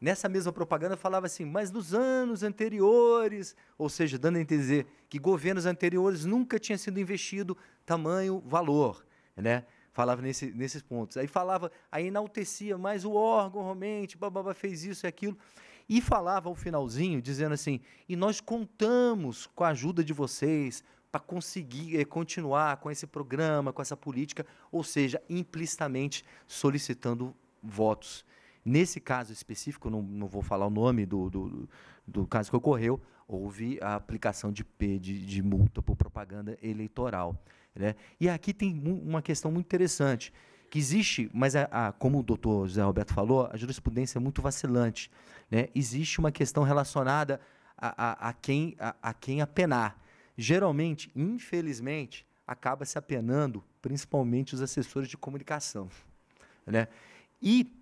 Speaker 2: Nessa mesma propaganda falava assim, mas nos anos anteriores, ou seja, dando a entender que governos anteriores nunca tinha sido investido tamanho valor, né? Falava nesse, nesses pontos. Aí falava, aí enaltecia, mais o órgão realmente, bababa fez isso e aquilo. E falava ao finalzinho, dizendo assim, e nós contamos com a ajuda de vocês, para conseguir eh, continuar com esse programa, com essa política, ou seja, implicitamente solicitando votos. Nesse caso específico, não, não vou falar o nome do, do, do caso que ocorreu, houve a aplicação de, de, de multa por propaganda eleitoral. Né? E aqui tem uma questão muito interessante, que existe, mas a, a, como o doutor José Roberto falou, a jurisprudência é muito vacilante. Né? Existe uma questão relacionada a, a, a quem, a, a quem apenar. Geralmente, infelizmente, acaba se apenando principalmente os assessores de comunicação. Né? E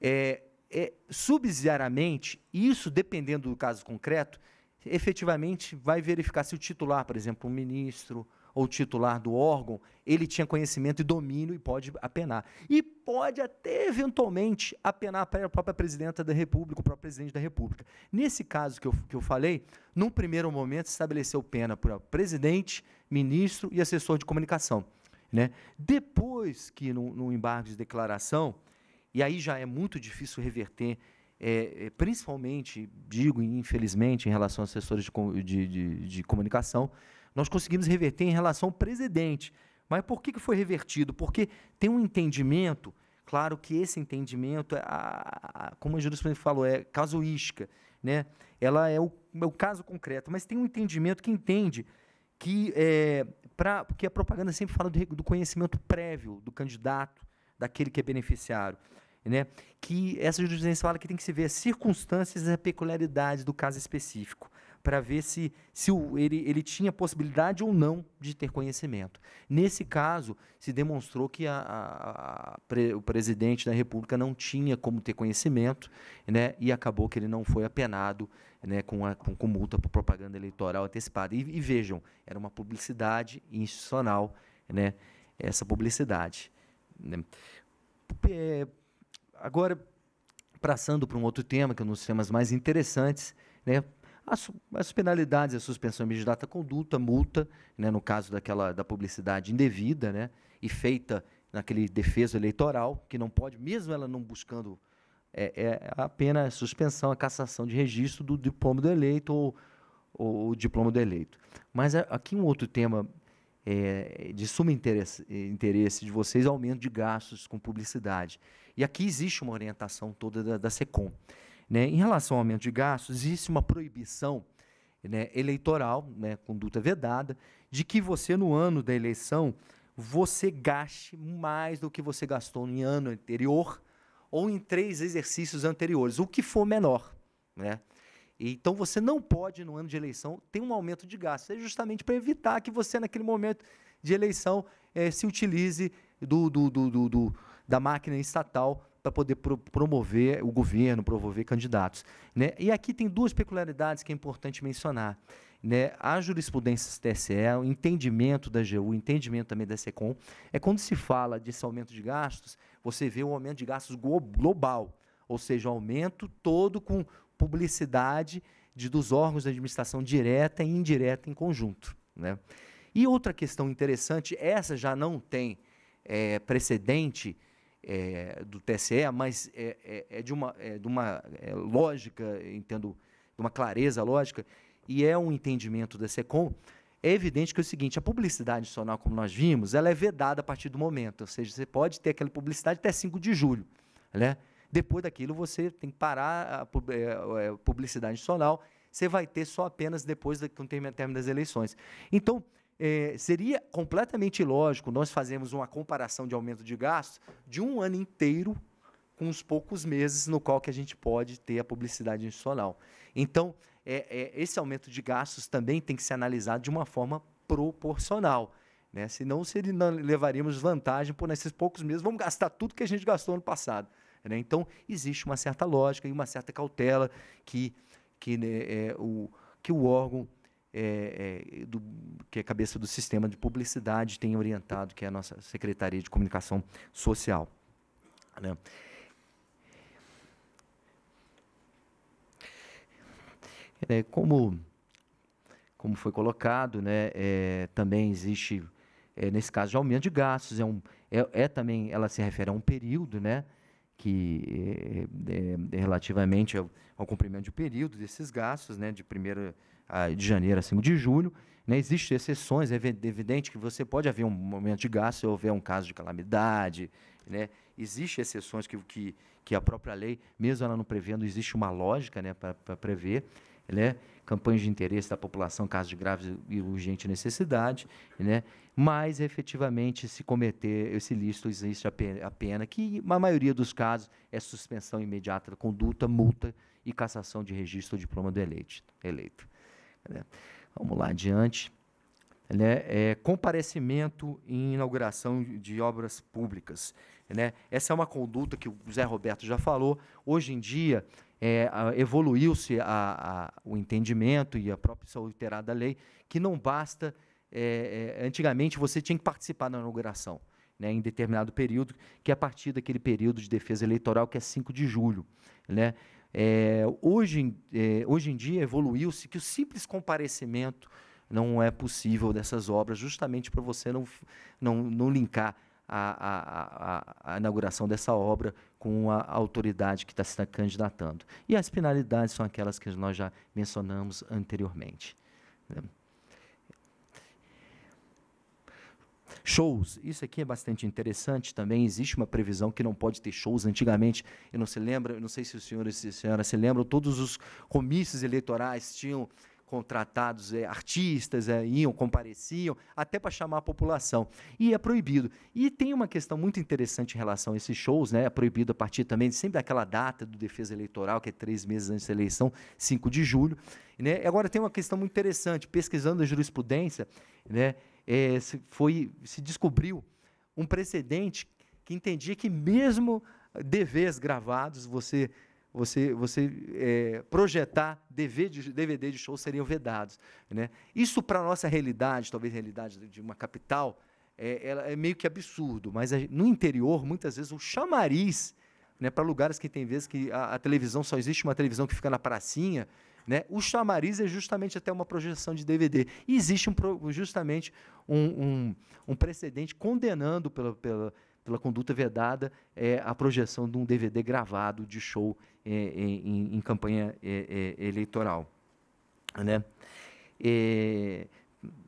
Speaker 2: é, é, subsidiariamente, isso dependendo do caso concreto, efetivamente vai verificar se o titular, por exemplo, o ministro ou o titular do órgão, ele tinha conhecimento e domínio e pode apenar. E pode até, eventualmente, apenar para a própria presidenta da República, o próprio presidente da República. Nesse caso que eu, que eu falei, num primeiro momento se estabeleceu pena para presidente, ministro e assessor de comunicação. Né? Depois que, no, no embargo de declaração, e aí já é muito difícil reverter, é, é principalmente, digo infelizmente, em relação aos assessores de, de, de, de comunicação, nós conseguimos reverter em relação ao presidente. Mas por que, foi revertido? Porque tem um entendimento, claro que esse entendimento, a, a, a, como a jurisprudência falou, é casuística, né? ela é o, é o, caso concreto, mas tem um entendimento que entende que, é, pra, porque a propaganda sempre fala do, do conhecimento prévio do candidato, daquele que é beneficiário né? Que essa jurisprudência fala que tem que se ver as circunstâncias e a peculiaridade do caso específico para ver se, se o, ele, ele tinha possibilidade ou não de ter conhecimento. Nesse caso, se demonstrou que a, a, a pre, o presidente da República não tinha como ter conhecimento né, e acabou que ele não foi apenado né, com, a, com, com multa por propaganda eleitoral antecipada. E, e vejam, era uma publicidade institucional, né, essa publicidade. Né. É, Agora, passando para um outro tema, que é um dos temas mais interessantes, né? As, as penalidades, a suspensão de data conduta, multa, né? no caso daquela da publicidade indevida, né? E feita naquele defesa eleitoral, que não pode, mesmo ela não buscando é, é a pena a é suspensão, a cassação de registro do diploma do eleito ou, ou o diploma do eleito. Mas é, aqui um outro tema é, de sumo interesse, é, interesse de vocês, aumento de gastos com publicidade. E aqui existe uma orientação toda da, da SECOM. Né? Em relação ao aumento de gastos, existe uma proibição né, eleitoral, né, conduta vedada, de que você, no ano da eleição, você gaste mais do que você gastou no ano anterior ou em três exercícios anteriores, o que for menor. Né? Então você não pode, no ano de eleição, ter um aumento de gasto. É justamente para evitar que você, naquele momento de eleição, eh, se utilize do, do, do, do, da máquina estatal para poder pro, promover o governo, promover candidatos. Né? E aqui tem duas peculiaridades que é importante mencionar. Né? A jurisprudência do TSE, o entendimento da AGU, o entendimento também da SECOM, é quando se fala desse aumento de gastos, você vê um aumento de gastos global ou seja, aumento todo com publicidade de, dos órgãos de administração direta e indireta em conjunto. Né? E outra questão interessante, essa já não tem é, precedente é, do TSE, mas é, é, é de uma, é de uma é, lógica, entendo, de uma clareza lógica, e é um entendimento da SECOM, é evidente que é o seguinte, a publicidade adicional, como nós vimos, ela é vedada a partir do momento, ou seja, você pode ter aquela publicidade até 5 de julho, né? Depois daquilo, você tem que parar a é, é, publicidade institucional. Você vai ter só apenas depois do término das eleições. Então, é, seria completamente ilógico nós fazermos uma comparação de aumento de gastos de um ano inteiro com os poucos meses no qual que a gente pode ter a publicidade institucional. Então, é, é, esse aumento de gastos também tem que ser analisado de uma forma proporcional. Né? Senão, se levaríamos vantagem por nesses poucos meses, vamos gastar tudo que a gente gastou no passado. Né? Então, existe uma certa lógica e uma certa cautela que, que, né, é, o, que o órgão é, é, do, que é a cabeça do sistema de publicidade tem orientado, que é a nossa Secretaria de Comunicação Social. Né? É, como, como foi colocado, né, é, também existe, é, nesse caso, de aumento de gastos, é, um, é, é também, ela se refere a um período, né, que é, é, relativamente ao, ao, cumprimento de período desses gastos, né, de 1 de janeiro a 5 de julho. Né, existem exceções, é evidente que você pode haver um momento de gasto se houver um caso de calamidade. Né, existem exceções que, que, que a própria lei, mesmo ela não prevendo, existe uma lógica né, para prever. Né, campanhas de interesse da população, casos de grave e urgente necessidade, né? mas efetivamente se cometer esse ilícito existe a pena, que na maioria dos casos é suspensão imediata da conduta, multa e cassação de registro ou diploma do eleito. eleito. Né? Vamos lá adiante. Né, é, comparecimento em inauguração de obras públicas. Né? Essa é uma conduta que o Zé Roberto já falou. Hoje em dia, é, evoluiu-se o entendimento e a própria alterada lei, que não basta. É, é, antigamente você tinha que participar da inauguração, né, em determinado período, que é a partir daquele período de defesa eleitoral, que é 5 de julho. Né? É, hoje, é, hoje em dia evoluiu-se que o simples comparecimento não é possível dessas obras, justamente para você não, não, não linkar a, a, a, inauguração dessa obra com a autoridade que está se candidatando. E as penalidades são aquelas que nós já mencionamos anteriormente. Né? Shows, isso aqui é bastante interessante também. Existe uma previsão que não pode ter shows. Antigamente, eu não se lembra, eu não sei se os senhores e se senhoras se lembram, todos os comícios eleitorais tinham contratados é, artistas, é, iam, compareciam, até para chamar a população. E é proibido. E tem uma questão muito interessante em relação a esses shows, né? É proibido a partir também sempre daquela data do defesa eleitoral, que é três meses antes da eleição, 5 de julho. Né? Agora tem uma questão muito interessante, pesquisando a jurisprudência, né? É, se, foi, se descobriu um precedente que entendia que mesmo deveres gravados, você você, você é, projetar DVD, DVD de show seriam vedados. Né? Isso, para a nossa realidade, talvez realidade de uma capital, é, é meio que absurdo, mas a, no interior, muitas vezes, o chamariz né, para lugares que tem vezes que a, a, televisão só existe uma televisão que fica na pracinha, né, o chamariz é justamente até uma projeção de DVD. E existe um, justamente um, um, um precedente condenando pela, pela, pela conduta vedada, é a projeção de um DVD gravado de show é, é, em, em, campanha é, é eleitoral. Né? É,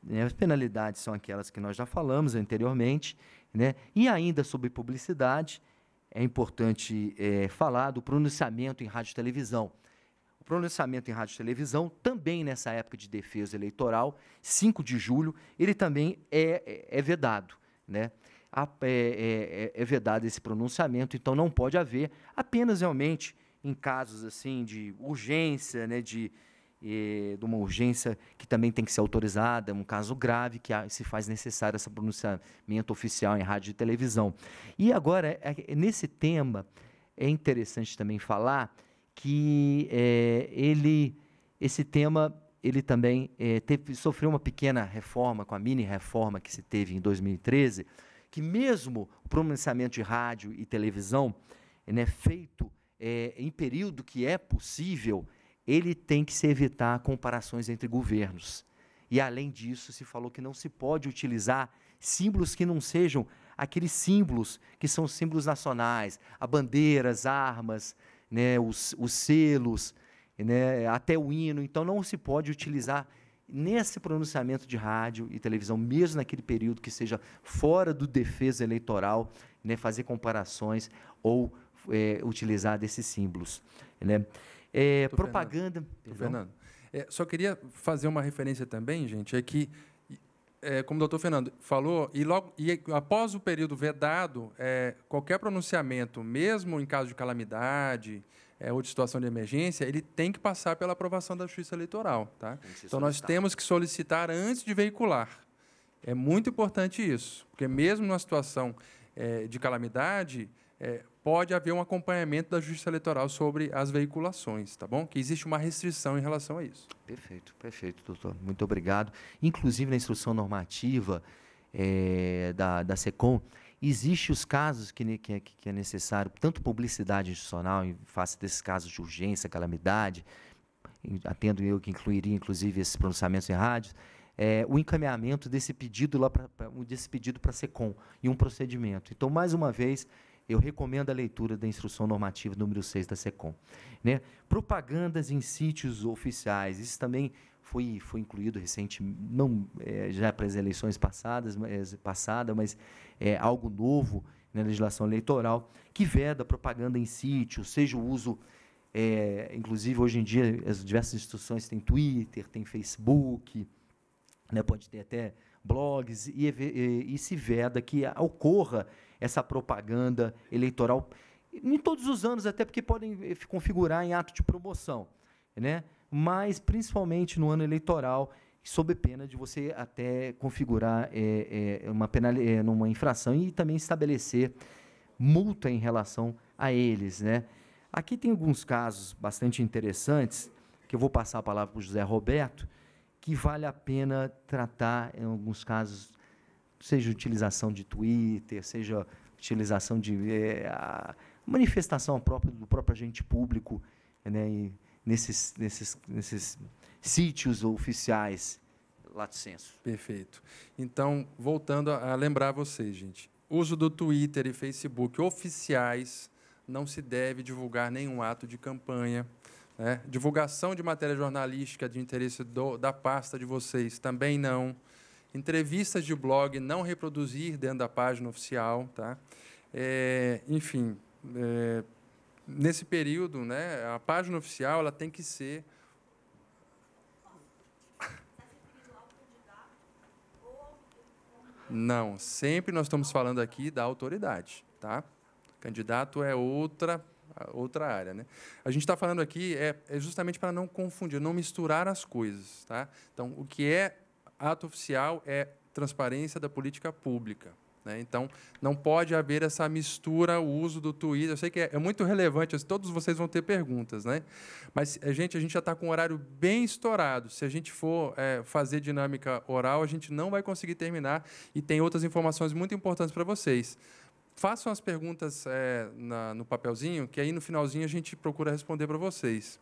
Speaker 2: né? as penalidades são aquelas que nós já falamos anteriormente, né? e ainda sobre publicidade, é importante falar do pronunciamento em rádio e televisão O pronunciamento em rádio e televisão, também nessa época de defesa eleitoral, 5 de julho, ele também é, é vedado. Né? a, é, é, é, é vedado esse pronunciamento, então não pode haver, apenas realmente em casos assim de urgência, né, de, é, de uma urgência que também tem que ser autorizada, um caso grave que se faz necessário esse pronunciamento oficial em rádio e televisão. E agora, é, nesse tema, é interessante também falar que ele, esse tema ele também teve, sofreu uma pequena reforma, com a mini reforma que se teve em 2013, que mesmo o pronunciamento de rádio e televisão né, feito é, em período que é possível, ele tem que se evitar comparações entre governos. E, além disso, se falou que não se pode utilizar símbolos que não sejam aqueles símbolos que são símbolos nacionais, a bandeira, as armas, né, os, os selos, né, até o hino. Então, não se pode utilizar nesse pronunciamento de rádio e televisão, mesmo naquele período que seja fora do defesa eleitoral, né, fazer comparações ou é, utilizar desses símbolos. Né? É, propaganda. Fernando, Fernando
Speaker 3: é, só queria fazer uma referência também, gente, é que. É, como o doutor Fernando falou, e logo e após o período vedado, é, qualquer pronunciamento, mesmo em caso de calamidade, é, ou de situação de emergência, ele tem que passar pela aprovação da Justiça Eleitoral. Tá? Então, nós temos que solicitar antes de veicular. É muito importante isso, porque mesmo numa situação é, de calamidade, é, pode haver um acompanhamento da Justiça Eleitoral sobre as veiculações, tá bom? Que existe uma restrição em relação a isso.
Speaker 2: Perfeito, perfeito, doutor. Muito obrigado. Inclusive, na instrução normativa é, da, da SECOM, Existem os casos que, é, que, que, é necessário, tanto publicidade institucional em face desses casos de urgência, calamidade, atendo eu que incluiria, inclusive, esses pronunciamentos em rádios, é, o encaminhamento desse pedido lá pra, pra desse pedido para a SECOM e um procedimento. Então, mais uma vez, eu recomendo a leitura da instrução normativa número 6 da SECOM. Né? Propagandas em sítios oficiais, isso também foi, foi incluído recente, não é, já para as eleições passadas, mas, é, passada, mas é algo novo na legislação eleitoral que veda propaganda em sítio, seja o uso, é, inclusive hoje em dia as diversas instituições têm Twitter, têm Facebook, né, pode ter até blogs e, e, e se veda que ocorra essa propaganda eleitoral em todos os anos, até porque podem eh, configurar em ato de promoção, né? mas principalmente no ano eleitoral, sob pena de você até configurar é, é, uma, penal, é, uma infração e também estabelecer multa em relação a eles. Né? Aqui tem alguns casos bastante interessantes, que eu vou passar a palavra para o José Roberto, que vale a pena tratar em alguns casos, seja utilização de Twitter, seja utilização de é, manifestação própria, do próprio agente público, né, e, nesses, nesses, nesses sítios oficiais lato senso.
Speaker 3: Perfeito. Então, voltando a, lembrar vocês, gente, uso do Twitter e Facebook oficiais não se deve divulgar nenhum ato de campanha. Né? Divulgação de matéria jornalística de interesse do, da pasta de vocês também não. Entrevistas de blog não reproduzir dentro da página oficial. Tá? É, enfim, é, nesse período, né, a página oficial ela tem que ser Não, sempre nós estamos falando aqui da autoridade, tá? Candidato é outra outra área, né? A gente está falando aqui é, é justamente para não confundir, não misturar as coisas, tá? Então, o que é ato oficial é transparência da política pública, né? Então, não pode haver essa mistura, o uso do Twitter. Eu sei que é, é muito relevante, assim, todos vocês vão ter perguntas, né? Mas, eh, gente, a gente já está com o horário bem estourado. Se a gente for é, fazer dinâmica oral, a gente não vai conseguir terminar e tem outras informações muito importantes para vocês. Façam as perguntas é, na, no papelzinho, que aí no finalzinho a gente procura responder para vocês.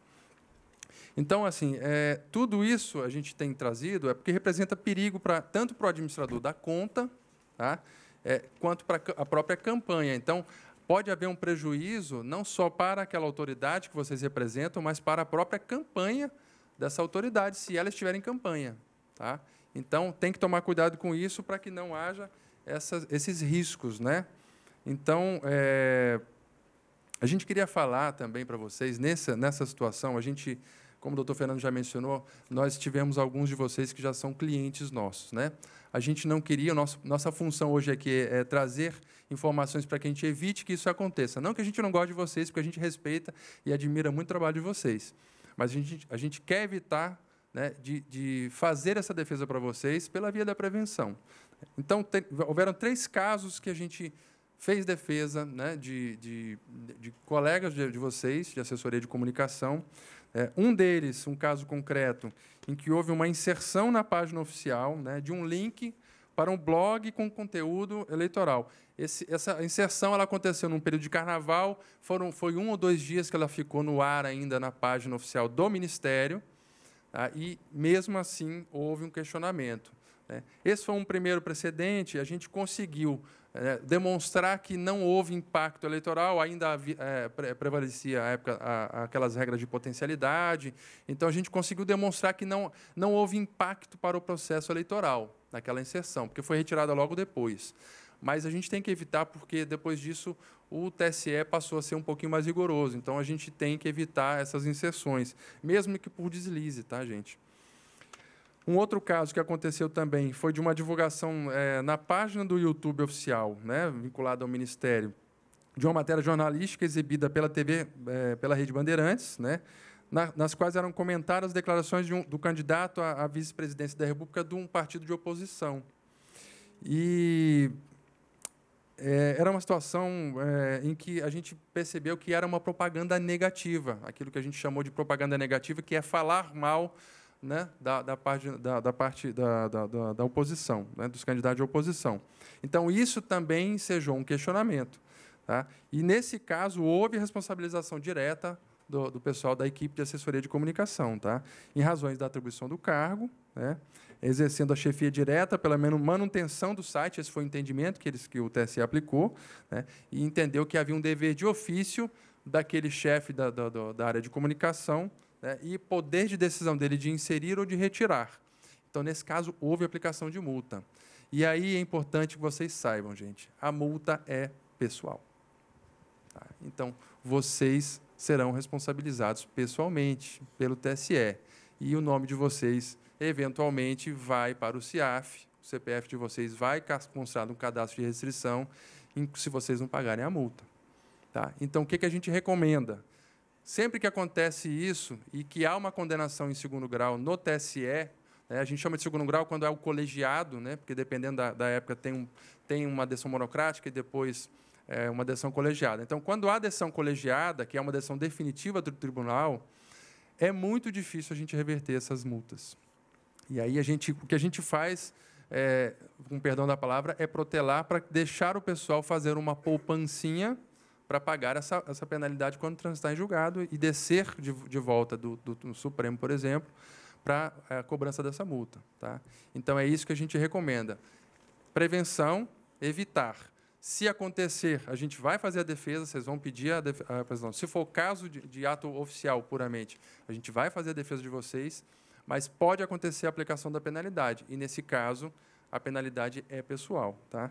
Speaker 3: Então, assim, é, tudo isso a gente tem trazido é porque representa perigo para tanto para o administrador da conta, tá? é, quanto para a própria campanha. Então, pode haver um prejuízo não só para aquela autoridade que vocês representam, mas para a própria campanha dessa autoridade, se ela estiver em campanha. Tá? Então, tem que tomar cuidado com isso para que não haja essas, esses riscos. Né? Então, é, a gente queria falar também para vocês, nessa, nessa situação, a gente, como o doutor Fernando já mencionou, nós tivemos alguns de vocês que já são clientes nossos. Né? a gente não queria, nosso, nossa função hoje aqui é, é trazer informações para que a gente evite que isso aconteça. Não que a gente não goste de vocês, porque a gente respeita e admira muito o trabalho de vocês, mas a gente, a gente quer evitar né, de, de fazer essa defesa para vocês pela via da prevenção. Então, te, houveram três casos que a gente fez defesa né, de, de, de, colegas de, de vocês, de assessoria de comunicação, é, um deles, um caso concreto, em que houve uma inserção na página oficial né, de um link para um blog com conteúdo eleitoral. Esse, essa inserção ela aconteceu num período de carnaval, foram, foi um ou dois dias que ela ficou no ar ainda na página oficial do Ministério, tá? e mesmo assim houve um questionamento. Né? Esse foi um primeiro precedente, a gente conseguiu é, demonstrar que não houve impacto eleitoral, ainda é, prevalecia à época a, aquelas regras de potencialidade. Então, a gente conseguiu demonstrar que não, não houve impacto para o processo eleitoral naquela inserção, porque foi retirada logo depois. Mas a gente tem que evitar, porque depois disso o TSE passou a ser um pouquinho mais rigoroso. Então, a gente tem que evitar essas inserções, mesmo que por deslize, tá, gente? Um outro caso que aconteceu também foi de uma divulgação é, na página do YouTube oficial, né, vinculada ao Ministério, de uma matéria jornalística exibida pela TV, é, pela Rede Bandeirantes, né, na, nas quais eram comentadas declarações de um, do candidato à, à vice-presidência da República de um partido de oposição. E é, era uma situação é, em que a gente percebeu que era uma propaganda negativa, aquilo que a gente chamou de propaganda negativa, que é falar mal né, da, da, parte, da, da, parte da, da, da oposição, né, dos candidatos de oposição. Então, isso também ensejou um questionamento. Tá? E, nesse caso, houve responsabilização direta do, do, pessoal da equipe de assessoria de comunicação, tá? em razões da atribuição do cargo, né, exercendo a chefia direta pela manutenção do site, esse foi o entendimento que, eles, que o TSE aplicou, né, e entendeu que havia um dever de ofício daquele chefe da, da, da área de comunicação né, e poder de decisão dele de inserir ou de retirar. Então, nesse caso, houve aplicação de multa. E aí é importante que vocês saibam, gente, a multa é pessoal. Tá? Então, vocês serão responsabilizados pessoalmente pelo TSE. E o nome de vocês, eventualmente, vai para o CIAF. O CPF de vocês vai constar no cadastro de restrição se vocês não pagarem a multa. Tá? Então, o que, que a gente recomenda? Sempre que acontece isso e que há uma condenação em segundo grau no TSE, né, a gente chama de segundo grau quando é o colegiado, né? porque dependendo da, da época tem, um, tem uma decisão monocrática e depois é, uma decisão colegiada. Então, quando há decisão colegiada, que é uma decisão definitiva do tribunal, é muito difícil a gente reverter essas multas. E aí a gente, o que a gente faz, é, com perdão da palavra, é protelar para deixar o pessoal fazer uma poupancinha para pagar essa, essa penalidade quando transitar em julgado e descer de, de volta do, do, do Supremo, por exemplo, para a eh, cobrança dessa multa. Tá? Então, é isso que a gente recomenda. Prevenção, evitar. Se acontecer, a gente vai fazer a defesa, vocês vão pedir a defesa. Se for o caso de, de ato oficial puramente, a gente vai fazer a defesa de vocês, mas pode acontecer a aplicação da penalidade. E, nesse caso, a penalidade é pessoal. Tá?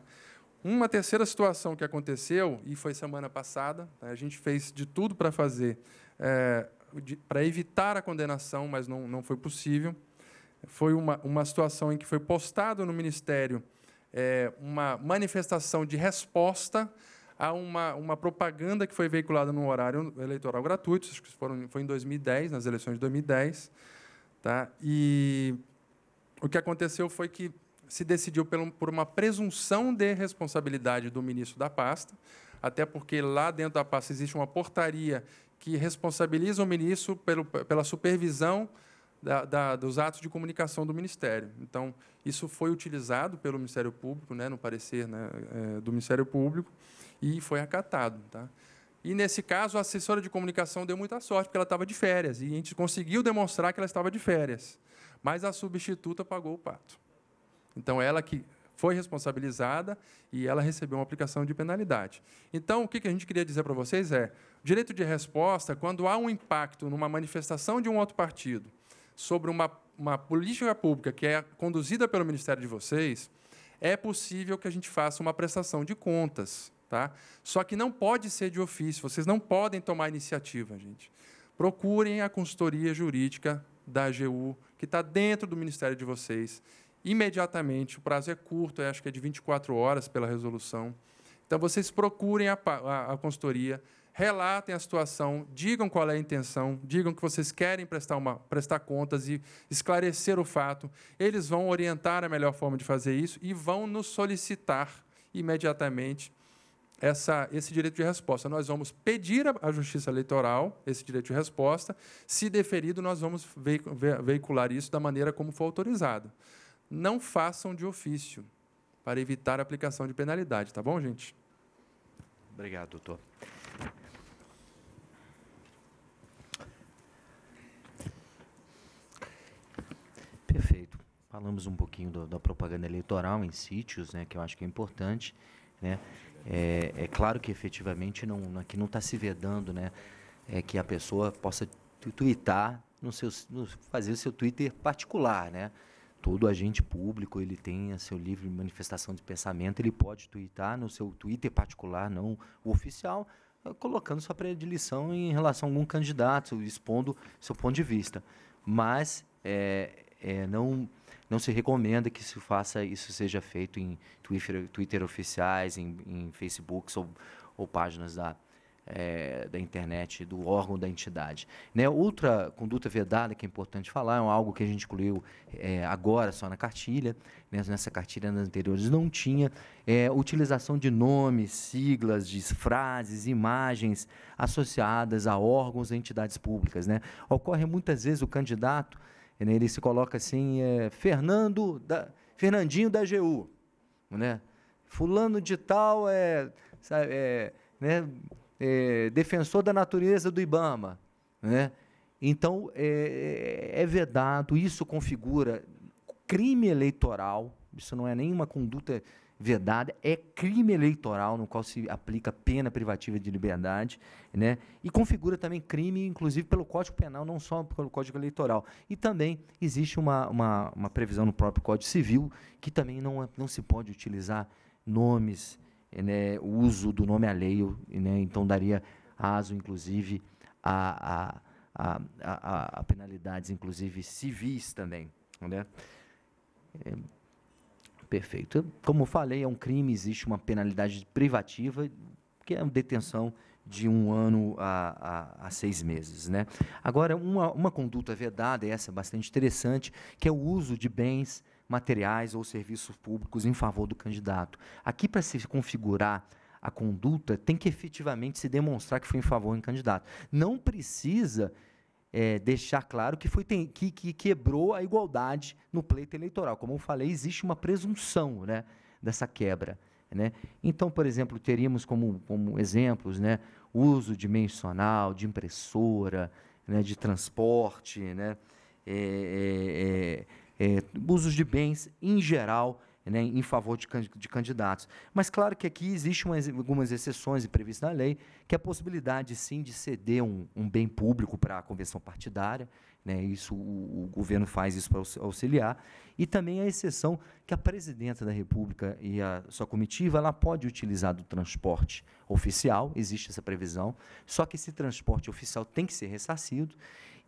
Speaker 3: Uma terceira situação que aconteceu, e foi semana passada, né, a gente fez de tudo para fazer, é, para evitar a condenação, mas não, não foi possível, foi uma, uma situação em que foi postado no Ministério é, uma manifestação de resposta a uma, uma propaganda que foi veiculada no horário eleitoral gratuito, acho que foram, foi em 2010, nas eleições de 2010. Tá? E o que aconteceu foi que se decidiu por uma presunção de responsabilidade do ministro da pasta, até porque lá dentro da pasta existe uma portaria que responsabiliza o ministro pelo, pela supervisão da, da, dos atos de comunicação do Ministério. Então, isso foi utilizado pelo Ministério Público, né, no parecer né, é, do Ministério Público, e foi acatado. Tá? E, nesse caso, a assessora de comunicação deu muita sorte, porque ela estava de férias, e a gente conseguiu demonstrar que ela estava de férias. Mas a substituta pagou o pato. Então, ela que foi responsabilizada e ela recebeu uma aplicação de penalidade. Então, o que a gente queria dizer para vocês é: direito de resposta, quando há um impacto numa manifestação de um outro partido sobre uma, uma política pública que é conduzida pelo Ministério de vocês, é possível que a gente faça uma prestação de contas. Tá? Só que não pode ser de ofício, vocês não podem tomar iniciativa, gente. Procurem a consultoria jurídica da AGU, que está dentro do Ministério de vocês imediatamente. O prazo é curto, acho que é de 24 horas pela resolução. Então, vocês procurem a, a, a consultoria, relatem a situação, digam qual é a intenção, digam que vocês querem prestar, uma, prestar contas e esclarecer o fato. Eles vão orientar a melhor forma de fazer isso e vão nos solicitar imediatamente essa, esse direito de resposta. Nós vamos pedir à Justiça Eleitoral esse direito de resposta. Se deferido, nós vamos veicular isso da maneira como for autorizado não façam de ofício, para evitar a aplicação de penalidade, tá bom, gente? Obrigado, doutor.
Speaker 2: Perfeito. Falamos um pouquinho do, da propaganda eleitoral em sítios, né, que eu acho que é importante. Né? É, é claro que efetivamente não, aqui não está se vedando né, é que a pessoa possa twittar, no seu, no, fazer o seu Twitter particular, né? todo agente público ele tem a seu livre manifestação de pensamento, ele pode twittar no seu Twitter particular, não o oficial, eh, colocando sua predileção em relação a algum candidato, expondo seu ponto de vista. Mas é, é, não, não se recomenda que se faça isso seja feito em Twitter, Twitter oficiais, em, em Facebooks ou, ou páginas da, é, da internet, do órgão da entidade. Né? Outra conduta vedada que é importante falar, é algo que a gente incluiu é, agora só na cartilha, né? nessa cartilha nas anteriores não tinha, é utilização de nomes, siglas, de frases, imagens associadas a órgãos e entidades públicas. Né? Ocorre muitas vezes o candidato, né, ele se coloca assim, é, Fernando da, Fernandinho da GU, né? fulano de tal é... Sabe, é né? é, defensor da natureza do IBAMA. Né? Então, é, é, é vedado, isso configura crime eleitoral, isso não é nenhuma conduta vedada, é crime eleitoral no qual se aplica pena privativa de liberdade, né? E configura também crime, inclusive, pelo Código Penal, não só pelo Código Eleitoral. E também existe uma, uma, uma previsão no próprio Código Civil que também não, não se pode utilizar nomes é, né, o uso do nome alheio, né, então daria aso, inclusive, a, a, a, a, penalidades, inclusive, civis também. Né? É, perfeito. Como falei, é um crime, existe uma penalidade privativa, que é uma detenção de um ano a, a, a, seis meses. Né? Agora, uma, uma conduta vedada, essa é bastante interessante, que é o uso de bens materiais ou serviços públicos em favor do candidato. Aqui, para se configurar a conduta, tem que efetivamente se demonstrar que foi em favor do candidato. Não precisa é, deixar claro que, foi tem, que, que quebrou a igualdade no pleito eleitoral. Como eu falei, existe uma presunção né, dessa quebra. Né? Então, por exemplo, teríamos como, como exemplos né, uso dimensional, de impressora, né, de transporte, né, é, é, é é, usos de bens em geral né, em favor de, de, candidatos. Mas claro que aqui existem algumas exceções previstas na lei, que é a possibilidade sim de ceder um, um bem público para a convenção partidária, né, isso o, o, governo faz isso para auxiliar, e também a exceção que a presidenta da República e a sua comitiva ela pode utilizar do transporte oficial, existe essa previsão, só que esse transporte oficial tem que ser ressarcido,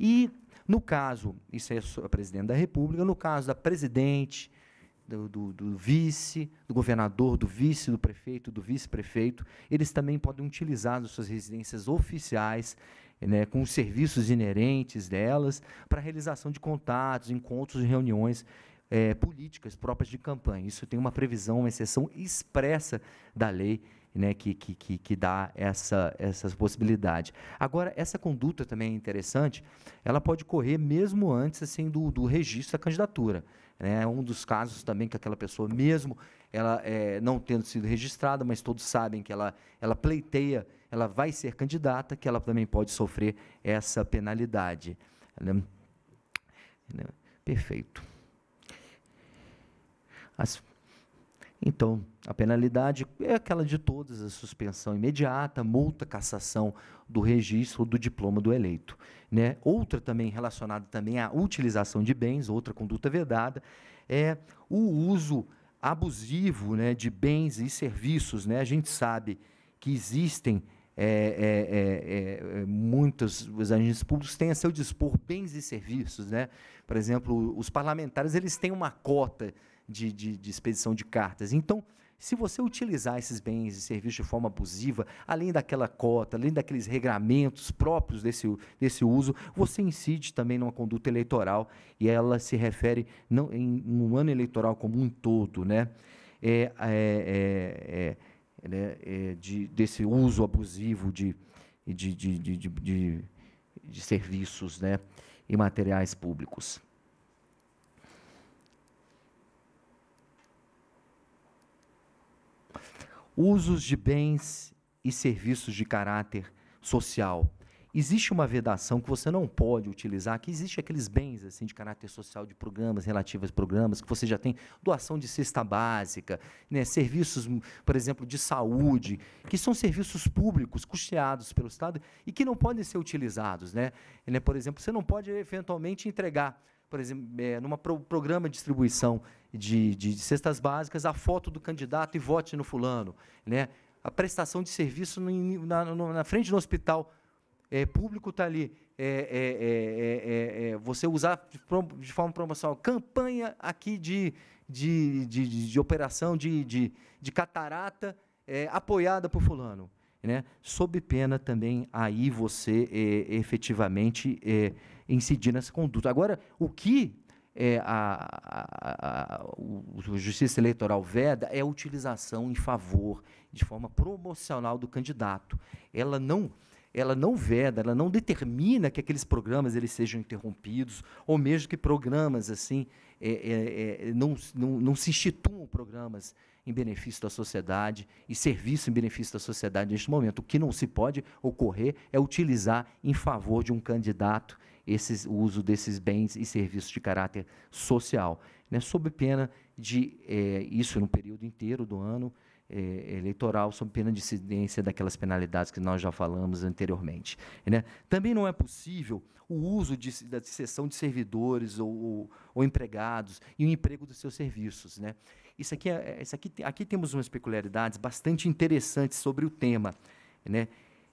Speaker 2: e no caso, isso é a presidente da República, no caso da presidente, do, do, do, vice, do governador, do vice, do prefeito, do vice-prefeito, eles também podem utilizar as suas residências oficiais, né, com os serviços inerentes delas, para realização de contatos, encontros e reuniões é, políticas próprias de campanha. Isso tem uma previsão, uma exceção expressa da lei né, que, que, que, que dá essa, essa possibilidade. Agora, essa conduta também é interessante, ela pode correr mesmo antes assim, do, do registro da candidatura. Né? É Um dos casos também que aquela pessoa, mesmo ela é, não tendo sido registrada, mas todos sabem que ela, ela pleiteia, ela vai ser candidata, que ela também pode sofrer essa penalidade. Né? Né? Perfeito. As então, a penalidade é aquela de todas, a suspensão imediata, multa, cassação do registro do diploma do eleito. Né? Outra também relacionada também à utilização de bens, outra conduta vedada, é o uso abusivo né, de bens e serviços. Né? A gente sabe que existem é, é, é, é, é muitos os agentes públicos têm a seu dispor bens e serviços. Né? Por exemplo, os parlamentares eles têm uma cota de, de, de expedição de cartas. Então, se você utilizar esses bens e serviços de forma abusiva, além daquela cota, além daqueles regramentos próprios desse, desse uso, você incide também numa conduta eleitoral e ela se refere não, em um ano eleitoral como um todo, né? É, é, é, é né? É, de, desse uso abusivo de, de, de, de, de, de serviços né? e materiais públicos. usos de bens e serviços de caráter social. Existe uma vedação que você não pode utilizar, que existe aqueles bens assim de caráter social de programas relativos a programas que você já tem doação de cesta básica, né, serviços, por exemplo, de saúde, que são serviços públicos custeados pelo Estado e que não podem ser utilizados, né? né por exemplo, você não pode eventualmente entregar por exemplo, é, eh, num pro, programa de distribuição de, de, de, cestas básicas, a foto do candidato e vote no fulano. Né? A prestação de serviço no, na, no, na, frente do hospital é, público está ali. É, você usar de, de, forma promocional campanha aqui de, de, de, de operação de, de, de catarata apoiada por fulano. Né? Sob pena também aí você efetivamente incidir nessa conduta. Agora, o que é, a, a, a, a Justiça Eleitoral veda é a utilização em favor, de forma promocional do candidato. Ela não, ela não veda, ela não determina que aqueles programas eles sejam interrompidos, ou mesmo que programas assim é, é, é não, não, não se instituam programas em benefício da sociedade e serviço em benefício da sociedade neste momento. O que não se pode ocorrer é utilizar em favor de um candidato esses, o uso desses bens e serviços de caráter social, né, sob pena de, é, isso no período inteiro do ano é, eleitoral, sob pena de incidência daquelas penalidades que nós já falamos anteriormente. Né. Também não é possível o uso de, da cessão de servidores ou, ou, ou, empregados e o emprego dos seus serviços. Né. Isso aqui, é, é isso aqui, aqui temos umas peculiaridades bastante interessantes sobre o tema. Né?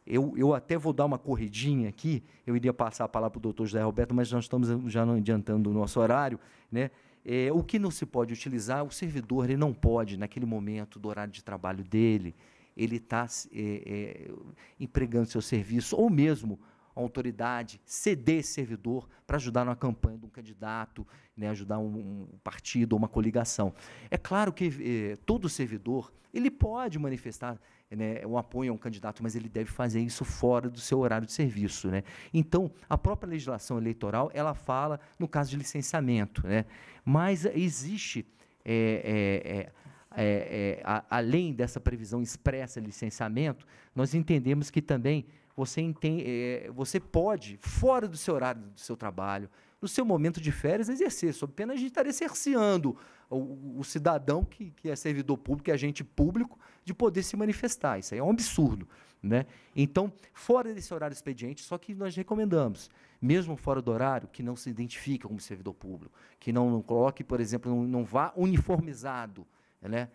Speaker 2: Eu, eu até vou dar uma corridinha aqui, eu iria passar a palavra para o doutor José Roberto, mas nós estamos já adiantando o nosso horário. Né? É, o que não se pode utilizar, o servidor ele não pode, naquele momento do horário de trabalho dele, ele está é, é, empregando seu serviço, ou mesmo a autoridade ceder esse servidor para ajudar numa campanha de um candidato, né, ajudar um, um partido ou uma coligação. É claro que é, todo servidor ele pode manifestar né, um apoio a um candidato, mas ele deve fazer isso fora do seu horário de serviço. Né? Então, a própria legislação eleitoral ela fala no caso de licenciamento, né? mas existe é, é, é, é, é a, além dessa previsão expressa de licenciamento, nós entendemos que também você, entende, é, você pode, fora do seu horário do seu trabalho, no seu momento de férias, exercer, sob pena de estar exerciando o, o cidadão que, que é servidor público, que é agente público, de poder se manifestar. Isso aí é um absurdo. Né? Então, fora desse horário expediente, só que nós recomendamos, mesmo fora do horário, que não se identifique como servidor público, que não, não coloque, por exemplo, não, não vá uniformizado né,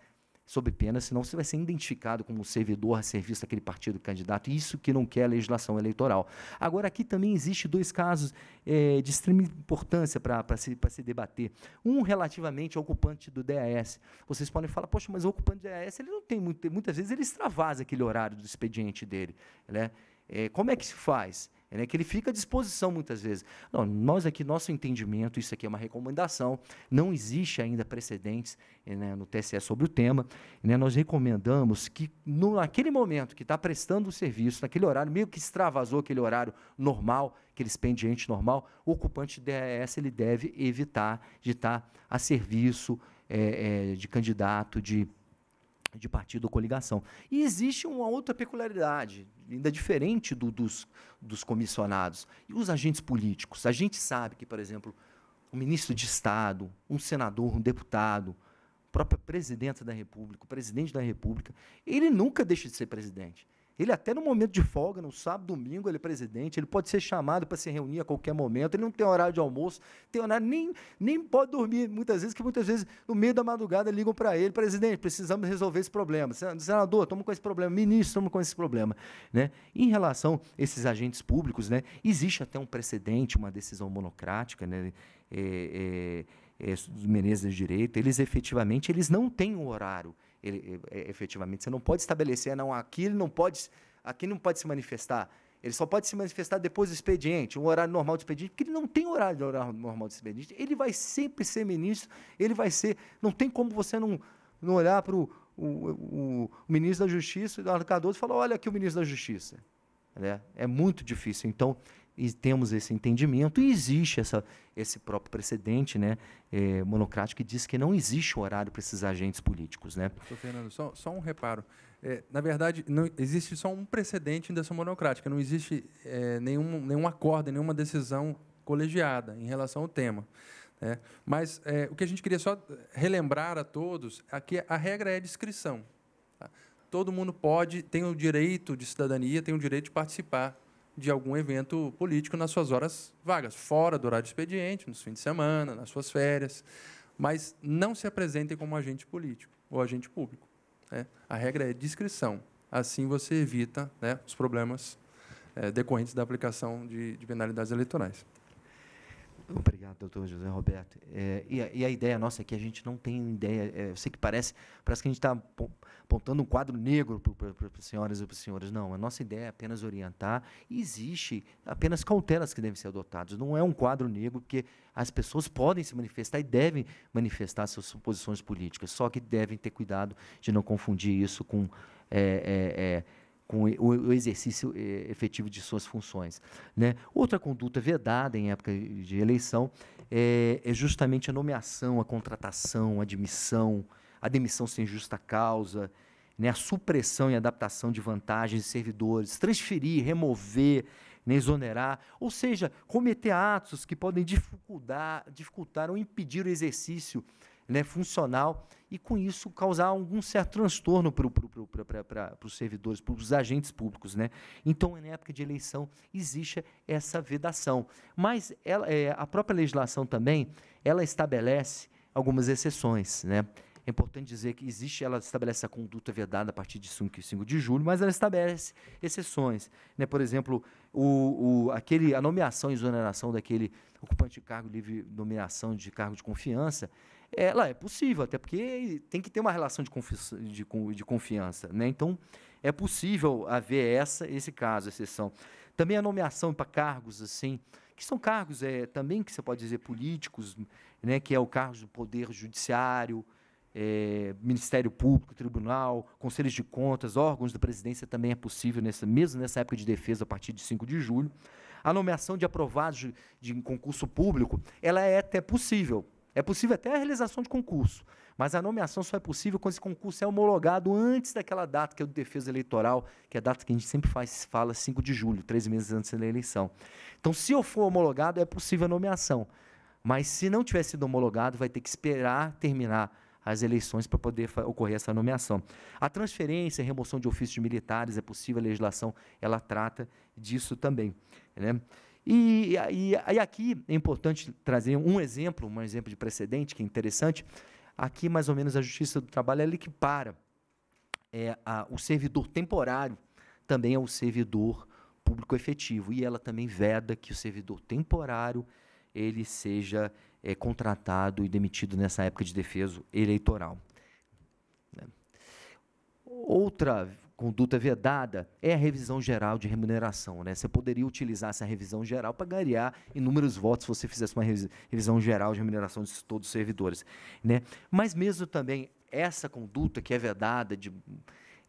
Speaker 2: sob pena, senão você vai ser identificado como servidor a serviço daquele partido candidato. Isso que não quer a legislação eleitoral. Agora, aqui também existe dois casos é, de extrema importância para se, se debater. Um relativamente ao ocupante do DAS. Vocês podem falar, poxa, mas o ocupante do DAS ele não tem muito, muitas vezes ele extravasa aquele horário do expediente dele. Né? É, como é que se faz? É, né, que ele fica à disposição muitas vezes. Não, nós aqui, nosso entendimento, isso aqui é uma recomendação, não existe ainda precedentes é, né, no TSE sobre o tema. Né, nós recomendamos que, no, naquele momento que está prestando o serviço, naquele horário, meio que extravasou aquele horário normal, aquele expediente normal, o ocupante de DES ele deve evitar de estar tá a serviço é, é, de candidato, de de partido ou coligação. E existe uma outra peculiaridade, ainda diferente do, dos, dos comissionados, e os agentes políticos. A gente sabe que, por exemplo, um ministro de Estado, um senador, um deputado, a própria presidente da República, o presidente da República, ele nunca deixa de ser presidente. Ele até no momento de folga, no sábado, domingo, ele é presidente, ele pode ser chamado para se reunir a qualquer momento, ele não tem horário de almoço, tem horário, nem, nem pode dormir muitas vezes, que muitas vezes no meio da madrugada ligam para ele, presidente, precisamos resolver esse problema. Senador, estamos com esse problema, ministro, estamos com esse problema. Né? Em relação a esses agentes públicos, né, existe até um precedente, uma decisão monocrática, né? É, é, é, Menezes de Direito, eles efetivamente eles não têm um horário ele, efetivamente. Você não pode estabelecer, não, aqui ele não pode, aqui não pode se manifestar. Ele só pode se manifestar depois do expediente, um horário normal de expediente, porque ele não tem horário, horário normal de expediente. Ele vai sempre ser ministro, ele vai ser. Não tem como você não, não olhar para o, o, ministro da Justiça, Eduardo Cardoso, e falar: olha aqui o ministro da Justiça. Né? É muito difícil. Então, e temos esse entendimento e existe essa, esse próprio precedente né, é, monocrático que diz que não existe horário para esses agentes políticos. Né?
Speaker 3: Doutor Fernando, só, só um reparo. É, na verdade, não existe só um precedente dessa monocrática, não existe é, nenhum, nenhum acordo, nenhuma decisão colegiada em relação ao tema. Né? Mas o que a gente queria só relembrar a todos é que a regra é a descrição. Tá? Todo mundo pode, tem o direito de cidadania, tem o direito de participar de algum evento político nas suas horas vagas, fora do horário de expediente, nos fins de semana, nas suas férias. Mas não se apresentem como agente político ou agente público. Né? A regra é discrição. Assim você evita né, os problemas é, decorrentes da aplicação de, de penalidades eleitorais.
Speaker 2: Obrigado, doutor José Roberto.
Speaker 3: É, e, a, e, a, ideia nossa é que a gente não tem ideia. É, eu sei que parece,
Speaker 2: parece que a gente está apontando um quadro negro para as senhoras e para os senhores. Não, a nossa ideia é apenas orientar. E existe apenas cautelas que devem ser adotadas. Não é um quadro negro, porque as pessoas podem se manifestar e devem manifestar suas posições políticas. Só que devem ter cuidado de não confundir isso com. É, é, é com o exercício é, efetivo de suas funções. Né? Outra conduta vedada em época de eleição é, é justamente a nomeação, a contratação, a admissão, a demissão sem justa causa, né? a supressão e adaptação de vantagens de servidores, transferir, remover, né, exonerar, ou seja, cometer atos que podem dificultar, dificultar ou impedir o exercício né, funcional e, com isso, causar algum certo transtorno para pro, os servidores para os agentes públicos. Né? Então, na época de eleição, existe essa vedação. Mas ela, é, a própria legislação também ela estabelece algumas exceções. Né? É importante dizer que existe, ela estabelece a conduta vedada a partir de 5 e 5 de julho, mas ela estabelece exceções. Né? Por exemplo, o, o, aquele, a nomeação e exoneração daquele ocupante de cargo livre, nomeação de cargo de confiança, ela é possível, até porque tem que ter uma relação de, confi de, de confiança. Né? Então, é possível haver essa, esse caso, exceção. Também a nomeação para cargos, assim, que são cargos é, também que você pode dizer políticos, né, que é o cargo do Poder Judiciário, é, Ministério Público, Tribunal, Conselhos de Contas, órgãos da presidência também é possível, nessa, mesmo nessa época de defesa, a partir de 5 de julho. A nomeação de aprovados de, de concurso público, ela é até possível, é possível até a realização de concurso, mas a nomeação só é possível quando esse concurso é homologado antes daquela data que é o defesa eleitoral, que é a data que a gente sempre faz, fala 5 de julho, três meses antes da eleição. Então, se eu for homologado, é possível a nomeação. Mas se não tiver sido homologado, vai ter que esperar terminar as eleições para poder ocorrer essa nomeação. A transferência, a remoção de ofícios de militares é possível, a legislação ela trata disso também. Né? E, e, e aqui é importante trazer um exemplo, um exemplo de precedente que é interessante. Aqui, mais ou menos, a Justiça do Trabalho é que para. É, a, o servidor temporário também é o servidor público efetivo. E ela também veda que o servidor temporário ele seja é, contratado e demitido nessa época de defeso eleitoral. Né? Outra conduta vedada é a revisão geral de remuneração. Né? Você poderia utilizar essa revisão geral para ganhar inúmeros votos se você fizesse uma revisão geral de remuneração de todos os servidores. Né? Mas mesmo também essa conduta que é vedada, de,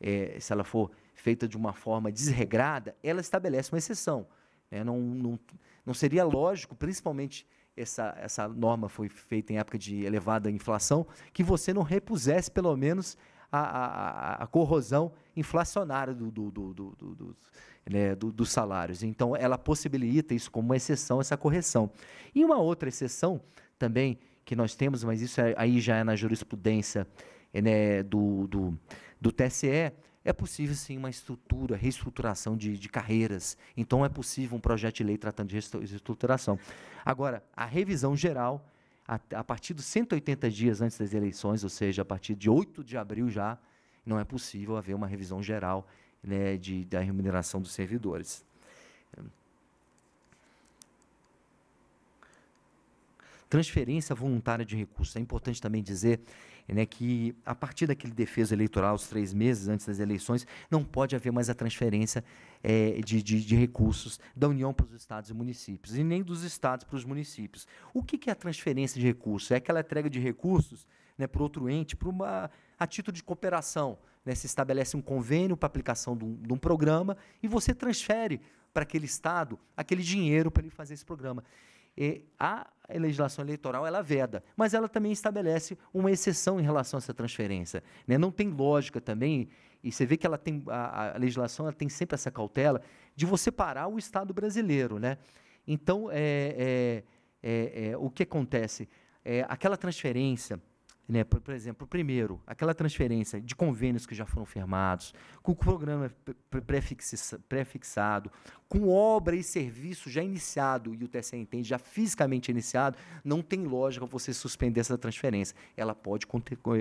Speaker 2: é, se ela for feita de uma forma desregrada, ela estabelece uma exceção. Né? Não, não, não seria lógico, principalmente essa, essa norma foi feita em época de elevada inflação, que você não repusesse pelo menos a, a, a corrosão inflacionária do, do, do, do né, dos salários. Então, ela possibilita isso como uma exceção, essa correção. E uma outra exceção também que nós temos, mas isso é, aí já é na jurisprudência né, do, do TSE, é possível sim uma estrutura, reestruturação de, de, carreiras. Então é possível um projeto de lei tratando de reestruturação. Agora, a revisão geral a, a partir dos 180 dias antes das eleições, ou seja, a partir de 8 de abril já, não é possível haver uma revisão geral né, de, da remuneração dos servidores. Transferência voluntária de recursos. É importante também dizer é, né, que a partir daquele defesa eleitoral, os três meses antes das eleições, não pode haver mais a transferência é, de, de, de, recursos da União para os estados e municípios, e nem dos estados para os municípios. O que, que é a transferência de recursos? É aquela entrega de recursos né, para outro ente, para uma, a título de cooperação. Né, se estabelece um convênio para aplicação de um, de um programa e você transfere para aquele estado aquele dinheiro para ele fazer esse programa. E a legislação eleitoral ela veda, mas ela também estabelece uma exceção em relação a essa transferência. Né? Não tem lógica também, e você vê que ela tem, a, a legislação ela tem sempre essa cautela de você parar o Estado brasileiro. Né? Então, é, é, é, é o que acontece? É, aquela transferência né, por, por, exemplo, primeiro, aquela transferência de convênios que já foram firmados, com o programa prefixado, com obra e serviço já iniciado, e o TSE entende, já fisicamente iniciado, não tem lógica você suspender essa transferência. Ela pode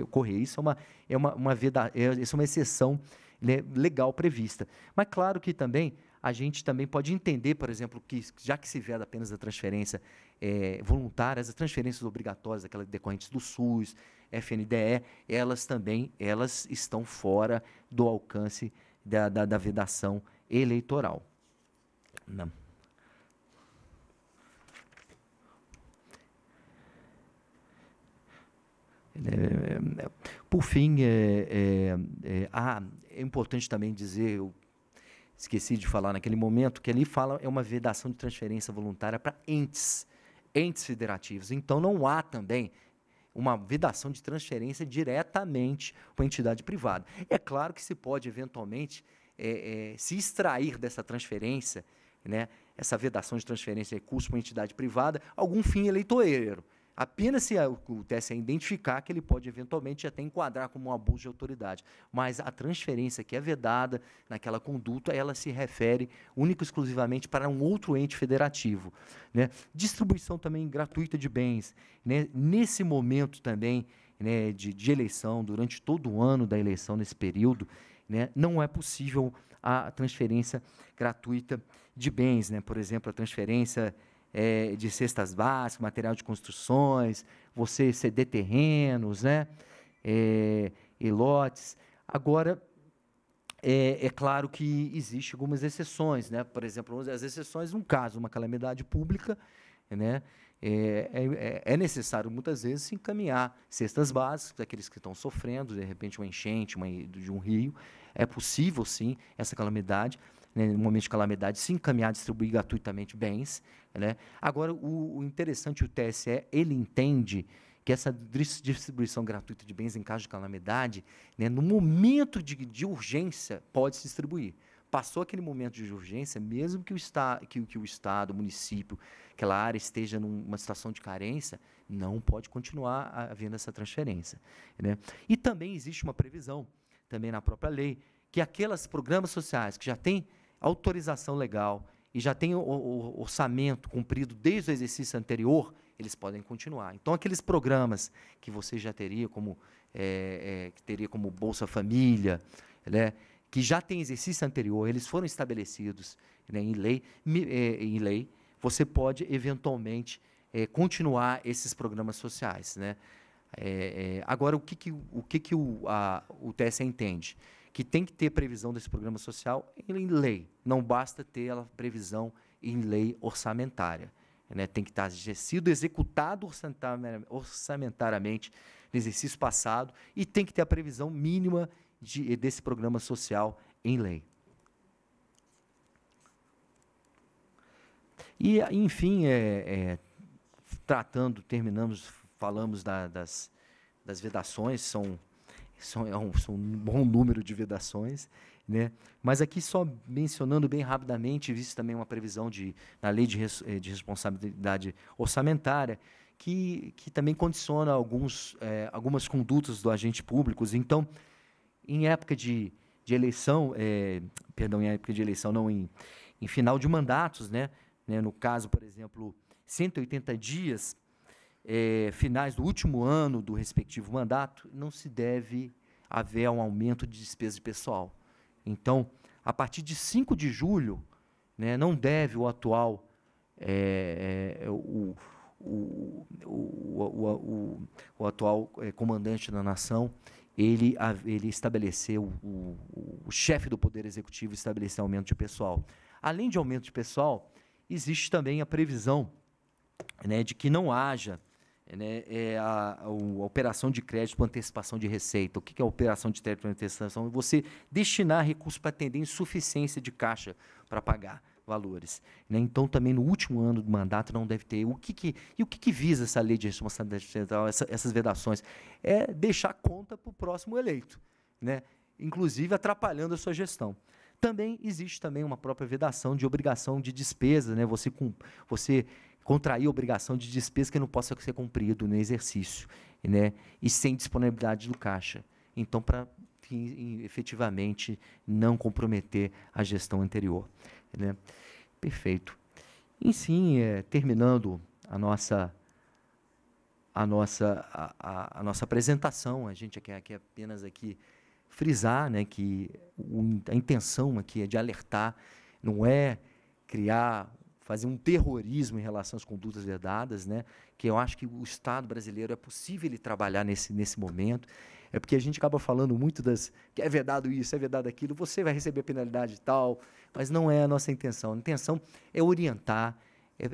Speaker 2: ocorrer. Isso é uma, é uma, uma, é, isso é uma exceção né, legal prevista. Mas claro que também a gente também pode entender, por exemplo, que já que se veda apenas a transferência é, voluntária, as transferências obrigatórias, aquelas decorrentes do SUS, FNDE, elas também elas estão fora do alcance da, da, da vedação eleitoral. Não. Por fim, é, é, é, ah, é importante também dizer, eu esqueci de falar naquele momento, que ali fala é uma vedação de transferência voluntária para entes, entes federativos. Então não há também uma vedação de transferência diretamente para a entidade privada. É claro que se pode, eventualmente, é, é, se extrair dessa transferência, né, essa vedação de transferência de recursos para uma entidade privada, algum fim eleitoreiro. Apenas se o TSE identificar que ele pode eventualmente até enquadrar como um abuso de autoridade. Mas a transferência que é vedada naquela conduta, ela se refere única e exclusivamente para um outro ente federativo. Né? Distribuição também gratuita de bens. Né? Nesse momento também né, de, de, eleição, durante todo o ano da eleição, nesse período, né, não é possível a transferência gratuita de bens. Né? Por exemplo, a transferência é, de cestas básicas, material de construções, você ceder terrenos, né? É, e lotes. Agora, é, é, claro que existem algumas exceções, né? Por exemplo, as exceções num caso, uma calamidade pública, né? É, é, é, necessário muitas vezes se encaminhar cestas básicas daqueles que estão sofrendo, de repente uma enchente uma, de um rio, é possível sim essa calamidade, né, no momento de calamidade, se encaminhar, distribuir gratuitamente bens, né? Agora, o, o interessante, o TSE, ele entende que essa distribuição gratuita de bens em caso de calamidade, né, no momento de, de urgência, pode se distribuir. Passou aquele momento de urgência, mesmo que o, que, que o Estado, o município, aquela área esteja numa situação de carência, não pode continuar havendo essa transferência. Né? E também existe uma previsão, também na própria lei, que aqueles programas sociais que já têm autorização legal e já tem o, o orçamento cumprido desde o exercício anterior, eles podem continuar. Então, aqueles programas que você já teria como, é, é, que teria como Bolsa Família, né, que já tem exercício anterior, eles foram estabelecidos né, em, lei, é, em lei, você pode eventualmente é, continuar esses programas sociais. Né? É, é, agora, o que, que, o, que que o, a, o TSE entende? que tem que ter previsão desse programa social em lei. Não basta ter ela previsão em lei orçamentária. Né? Tem que estar tá sido executado orçamentariamente no exercício passado e tem que ter a previsão mínima de, desse programa social em lei. E, enfim, é, é, tratando, terminamos, falamos da, das, das vedações, são são, é um, são um bom número de vedações, né? Mas aqui só mencionando bem rapidamente, visto também uma previsão de, na lei de, res, eh, de responsabilidade orçamentária, que, que também condiciona alguns, é, algumas condutas do agente público. Então, em época de, de eleição, é, perdão, em época de eleição, não, em, em final de mandatos, né? né? No caso, por exemplo, 180 dias é, finais do último ano do respectivo mandato, não se deve haver um aumento de despesa de pessoal. Então, a partir de 5 de julho, né, não deve o atual é, é, o, o, o, o, atual comandante da nação ele, ele estabeleceu, o, o, chefe do Poder Executivo estabeleceu aumento de pessoal. Além de aumento de pessoal, existe também a previsão né, de que não haja é, né, é a, a, a, operação de crédito com antecipação de receita. O que é a operação de crédito com antecipação? É você destinar recursos para atender insuficiência de caixa para pagar valores. Né? Então, também no último ano do mandato não deve ter. O que, que e o que, que, visa essa lei de responsabilidade central, essa, essas vedações? É deixar conta para o próximo eleito, né? inclusive atrapalhando a sua gestão. Também existe também uma própria vedação de obrigação de despesa, né? você, você contrair obrigação de despesa que não possa ser cumprido no exercício, né? E sem disponibilidade do caixa. Então, para efetivamente não comprometer a gestão anterior, né? Perfeito. E sim, é, terminando a nossa a nossa a, a, a nossa apresentação, a gente quer aqui apenas aqui frisar, né, que o, a intenção aqui é de alertar, não é criar fazer um terrorismo em relação às condutas vedadas, né? que eu acho que o Estado brasileiro é possível ele trabalhar nesse, nesse momento. É porque a gente acaba falando muito das que é vedado isso, é vedado aquilo, você vai receber penalidade tal, mas não é a nossa intenção. A intenção é orientar é, é,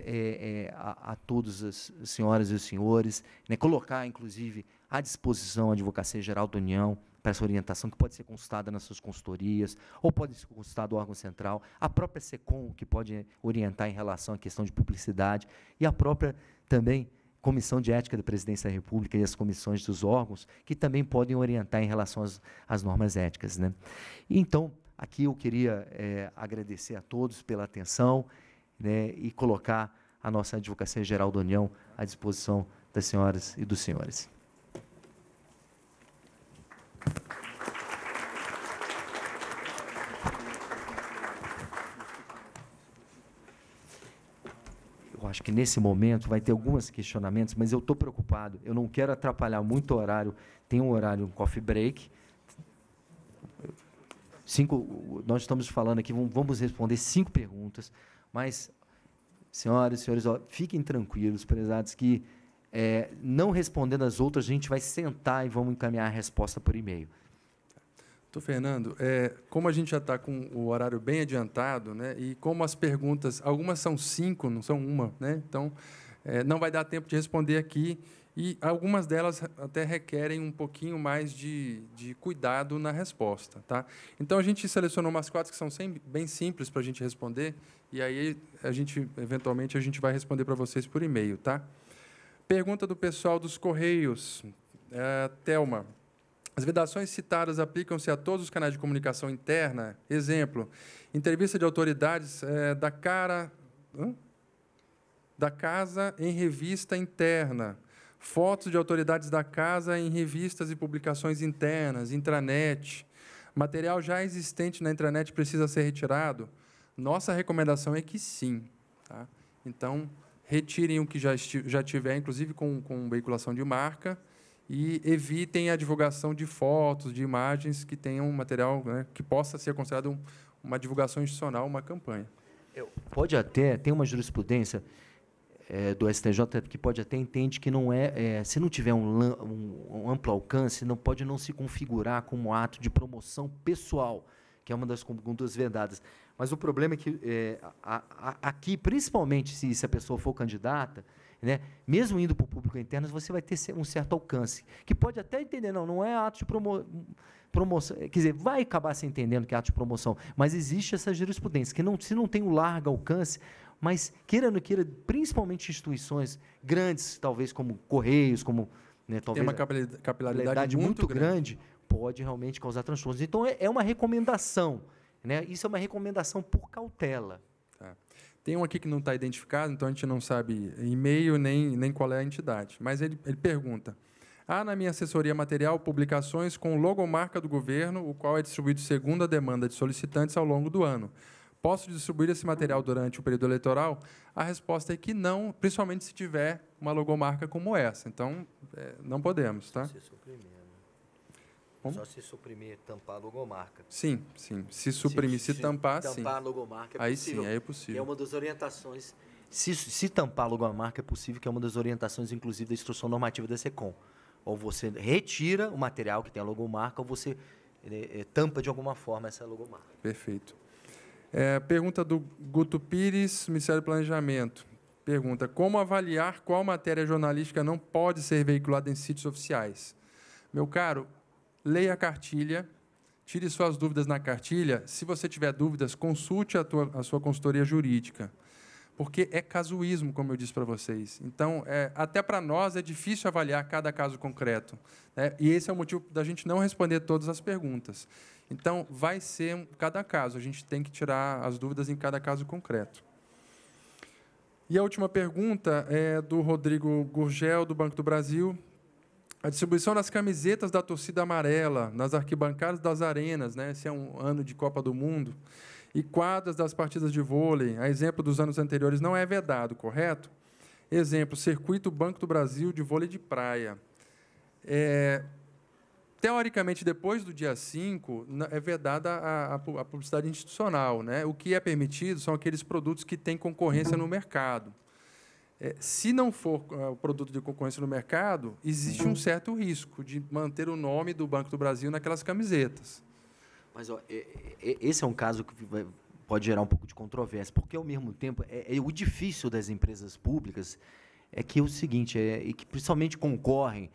Speaker 2: é, a, a todas as senhoras e os senhores, né? colocar, inclusive, à disposição a Advocacia Geral da União, para essa orientação, que pode ser consultada nas suas consultorias, ou pode ser consultada o órgão central, a própria SECOM, que pode orientar em relação à questão de publicidade, e a própria também Comissão de Ética da Presidência da República e as comissões dos órgãos, que também podem orientar em relação às, às normas éticas. Né? Então, aqui eu queria é, agradecer a todos pela atenção né, e colocar a nossa Advocacia Geral da União à disposição das senhoras e dos senhores. acho que nesse momento vai ter alguns questionamentos, mas eu estou preocupado. Eu não quero atrapalhar muito o horário. Tem um horário, um coffee break. Cinco, nós estamos falando aqui, vamos responder cinco perguntas, mas, senhoras e senhores, ó, fiquem tranquilos, prezados, que é, não respondendo as outras, a gente vai sentar e vamos encaminhar a resposta por e-mail.
Speaker 3: Doutor Fernando, é, como a gente já está com o horário bem adiantado, né, e como as perguntas, algumas são cinco, não são uma, né, então é, não vai dar tempo de responder aqui, e algumas delas até requerem um pouquinho mais de, de cuidado na resposta. Tá? Então a gente selecionou umas quatro que são bem simples para a gente responder, e aí a gente, eventualmente, a gente vai responder para vocês por e-mail. Tá? Pergunta do pessoal dos Correios. É, Thelma. As vedações citadas aplicam-se a todos os canais de comunicação interna. Exemplo, entrevista de autoridades é, da cara. Da casa em revista interna. Fotos de autoridades da casa em revistas e publicações internas, intranet. Material já existente na intranet precisa ser retirado? Nossa recomendação é que sim. Tá? Então, retirem o que já, já tiver, inclusive com, com veiculação de marca e evitem a divulgação de fotos, de imagens que tenham material né, que possa ser considerado um, uma divulgação institucional, uma campanha.
Speaker 2: Pode até, tem uma jurisprudência é, do STJ que pode até entende que não é, é se não tiver um, um, um, amplo alcance, não pode não se configurar como ato de promoção pessoal, que é uma das condutas vedadas. Mas o problema é que é, a, a, aqui, principalmente se, se a pessoa for candidata, né? mesmo indo para o público interno, você vai ter um certo alcance. Que pode até entender, não, não é ato de promo, promoção. Quer dizer, vai acabar se entendendo que é ato de promoção, mas existe essa jurisprudência, que não, se não tem um largo alcance, mas queira ou não queira, principalmente instituições grandes, talvez como Correios, como. Né, talvez, tem uma capilaridade, capilaridade muito, grande, grande, pode realmente causar transtornos. Então, é, é uma recomendação. Né? Isso é uma recomendação por cautela.
Speaker 3: Tem um aqui que não está identificado, então a gente não sabe e-mail nem, nem qual é a entidade. Mas ele, ele pergunta: há na minha assessoria material publicações com logomarca do governo, o qual é distribuído segundo a demanda de solicitantes ao longo do ano. Posso distribuir esse material durante o período eleitoral? A resposta é que não, principalmente se tiver uma logomarca como essa. Então, é, não podemos, tá? Você é suprimir. Como? Só se
Speaker 2: suprimir, tampar a logomarca. Sim,
Speaker 3: sim. Se suprimir, se, se, se tampar, sim. Tampar a logomarca é aí
Speaker 2: possível. Sim, aí é possível. É uma das orientações. Se, se tampar a logomarca é possível, que é uma das orientações, inclusive, da instrução normativa da SECOM. Ou você retira o material que tem a logomarca, ou você é, é, tampa de alguma forma essa logomarca.
Speaker 3: Perfeito. É, pergunta do Guto Pires, Ministério do Planejamento. Pergunta: Como avaliar qual matéria jornalística não pode ser veiculada em sítios oficiais? Meu caro, leia a cartilha, tire suas dúvidas na cartilha. Se você tiver dúvidas, consulte a, tua, a sua consultoria jurídica. Porque é casuísmo, como eu disse para vocês. Então, é, até para nós é difícil avaliar cada caso concreto. Né? E esse é o motivo da gente não responder todas as perguntas. Então, vai ser cada caso. A gente tem que tirar as dúvidas em cada caso concreto. E a última pergunta é do Rodrigo Gurgel, do Banco do Brasil. A distribuição das camisetas da torcida amarela, nas arquibancadas das arenas, né? esse é um ano de Copa do Mundo, e quadras das partidas de vôlei, a exemplo dos anos anteriores, não é vedado, correto? Exemplo, Circuito Banco do Brasil de Vôlei de Praia. É, teoricamente, depois do dia 5, é vedada a, a publicidade institucional. Né? O que é permitido são aqueles produtos que têm concorrência no mercado é, se não for é, o produto de concorrência no mercado, existe um certo risco de manter o nome do Banco do Brasil naquelas camisetas. Mas ó, é, é, é esse é um caso que vai,
Speaker 2: pode gerar um pouco de controvérsia, porque ao mesmo tempo é, é o difícil das empresas públicas é que o seguinte é, que principalmente concorrem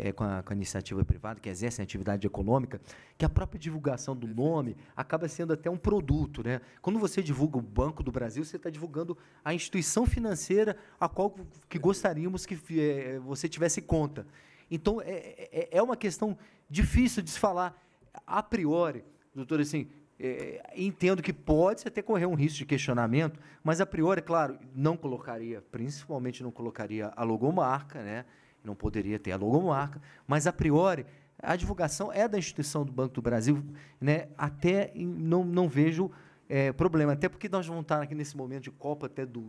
Speaker 2: é, com, a, com, a, iniciativa privada, que exercem atividade econômica, que a própria divulgação do nome acaba sendo até um produto. Né? Quando você divulga o Banco do Brasil, você está divulgando a instituição financeira a qual que gostaríamos que é, você tivesse conta. Então, é, é, é uma questão difícil de se falar a priori, doutor, assim, é, entendo que pode até correr um risco de questionamento, mas a priori, claro, não colocaria, principalmente não colocaria a logomarca, né? não poderia ter a logomarca, mas a priori a divulgação é da instituição do Banco do Brasil, né? até não, não vejo é, problema, até porque nós vamos estar aqui nesse momento de Copa até do,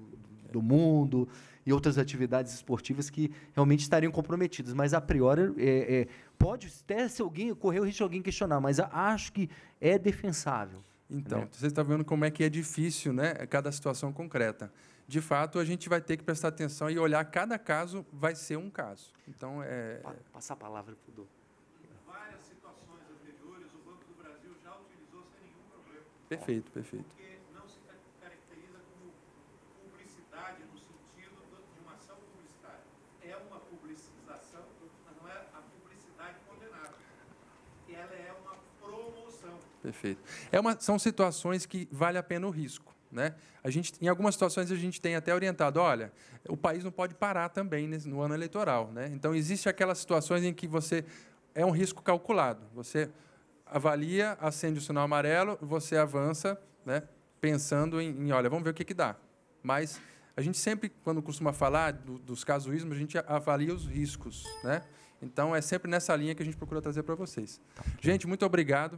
Speaker 2: do mundo e outras atividades esportivas que realmente estariam comprometidas, mas a priori é, é, pode até se alguém correr o risco de alguém
Speaker 3: questionar, mas acho que é defensável. Então, né? você está vendo como é que é difícil, né? Cada situação concreta de fato, a gente vai ter que prestar atenção e olhar cada caso, vai ser um caso. Então, é...
Speaker 2: Passa a palavra
Speaker 3: para o Dô. Em várias situações anteriores, o Banco do Brasil já utilizou sem nenhum problema. Perfeito, perfeito. Porque não se caracteriza como publicidade no sentido de uma ação publicitária.
Speaker 2: É uma publicização, mas não é a publicidade condenável. Ela é uma promoção.
Speaker 3: Perfeito. É uma, são situações que vale a pena o risco. Né? A gente, em algumas situações a gente tem até orientado, olha, o país não pode parar também no ano eleitoral. Né? Então, existe aquelas situações em que você é um risco calculado. Você avalia, acende o sinal amarelo, você avança, né, pensando em, em, olha, vamos ver o que, que dá. Mas a gente sempre, quando costuma falar do, dos casuísmos, a gente avalia os riscos. Né? Então, é sempre nessa linha que a gente procura trazer para vocês. Tá. Gente, muito obrigado.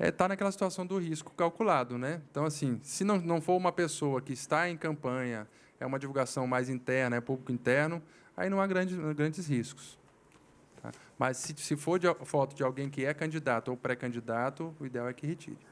Speaker 3: está é, tá naquela situação do risco calculado. Né? Então, assim, se não, não for uma pessoa que está em campanha, é uma divulgação mais interna, é público interno, aí não há grandes, grandes riscos. Tá? Mas se, se for de, foto de alguém que é candidato ou pré-candidato, o ideal é que retire.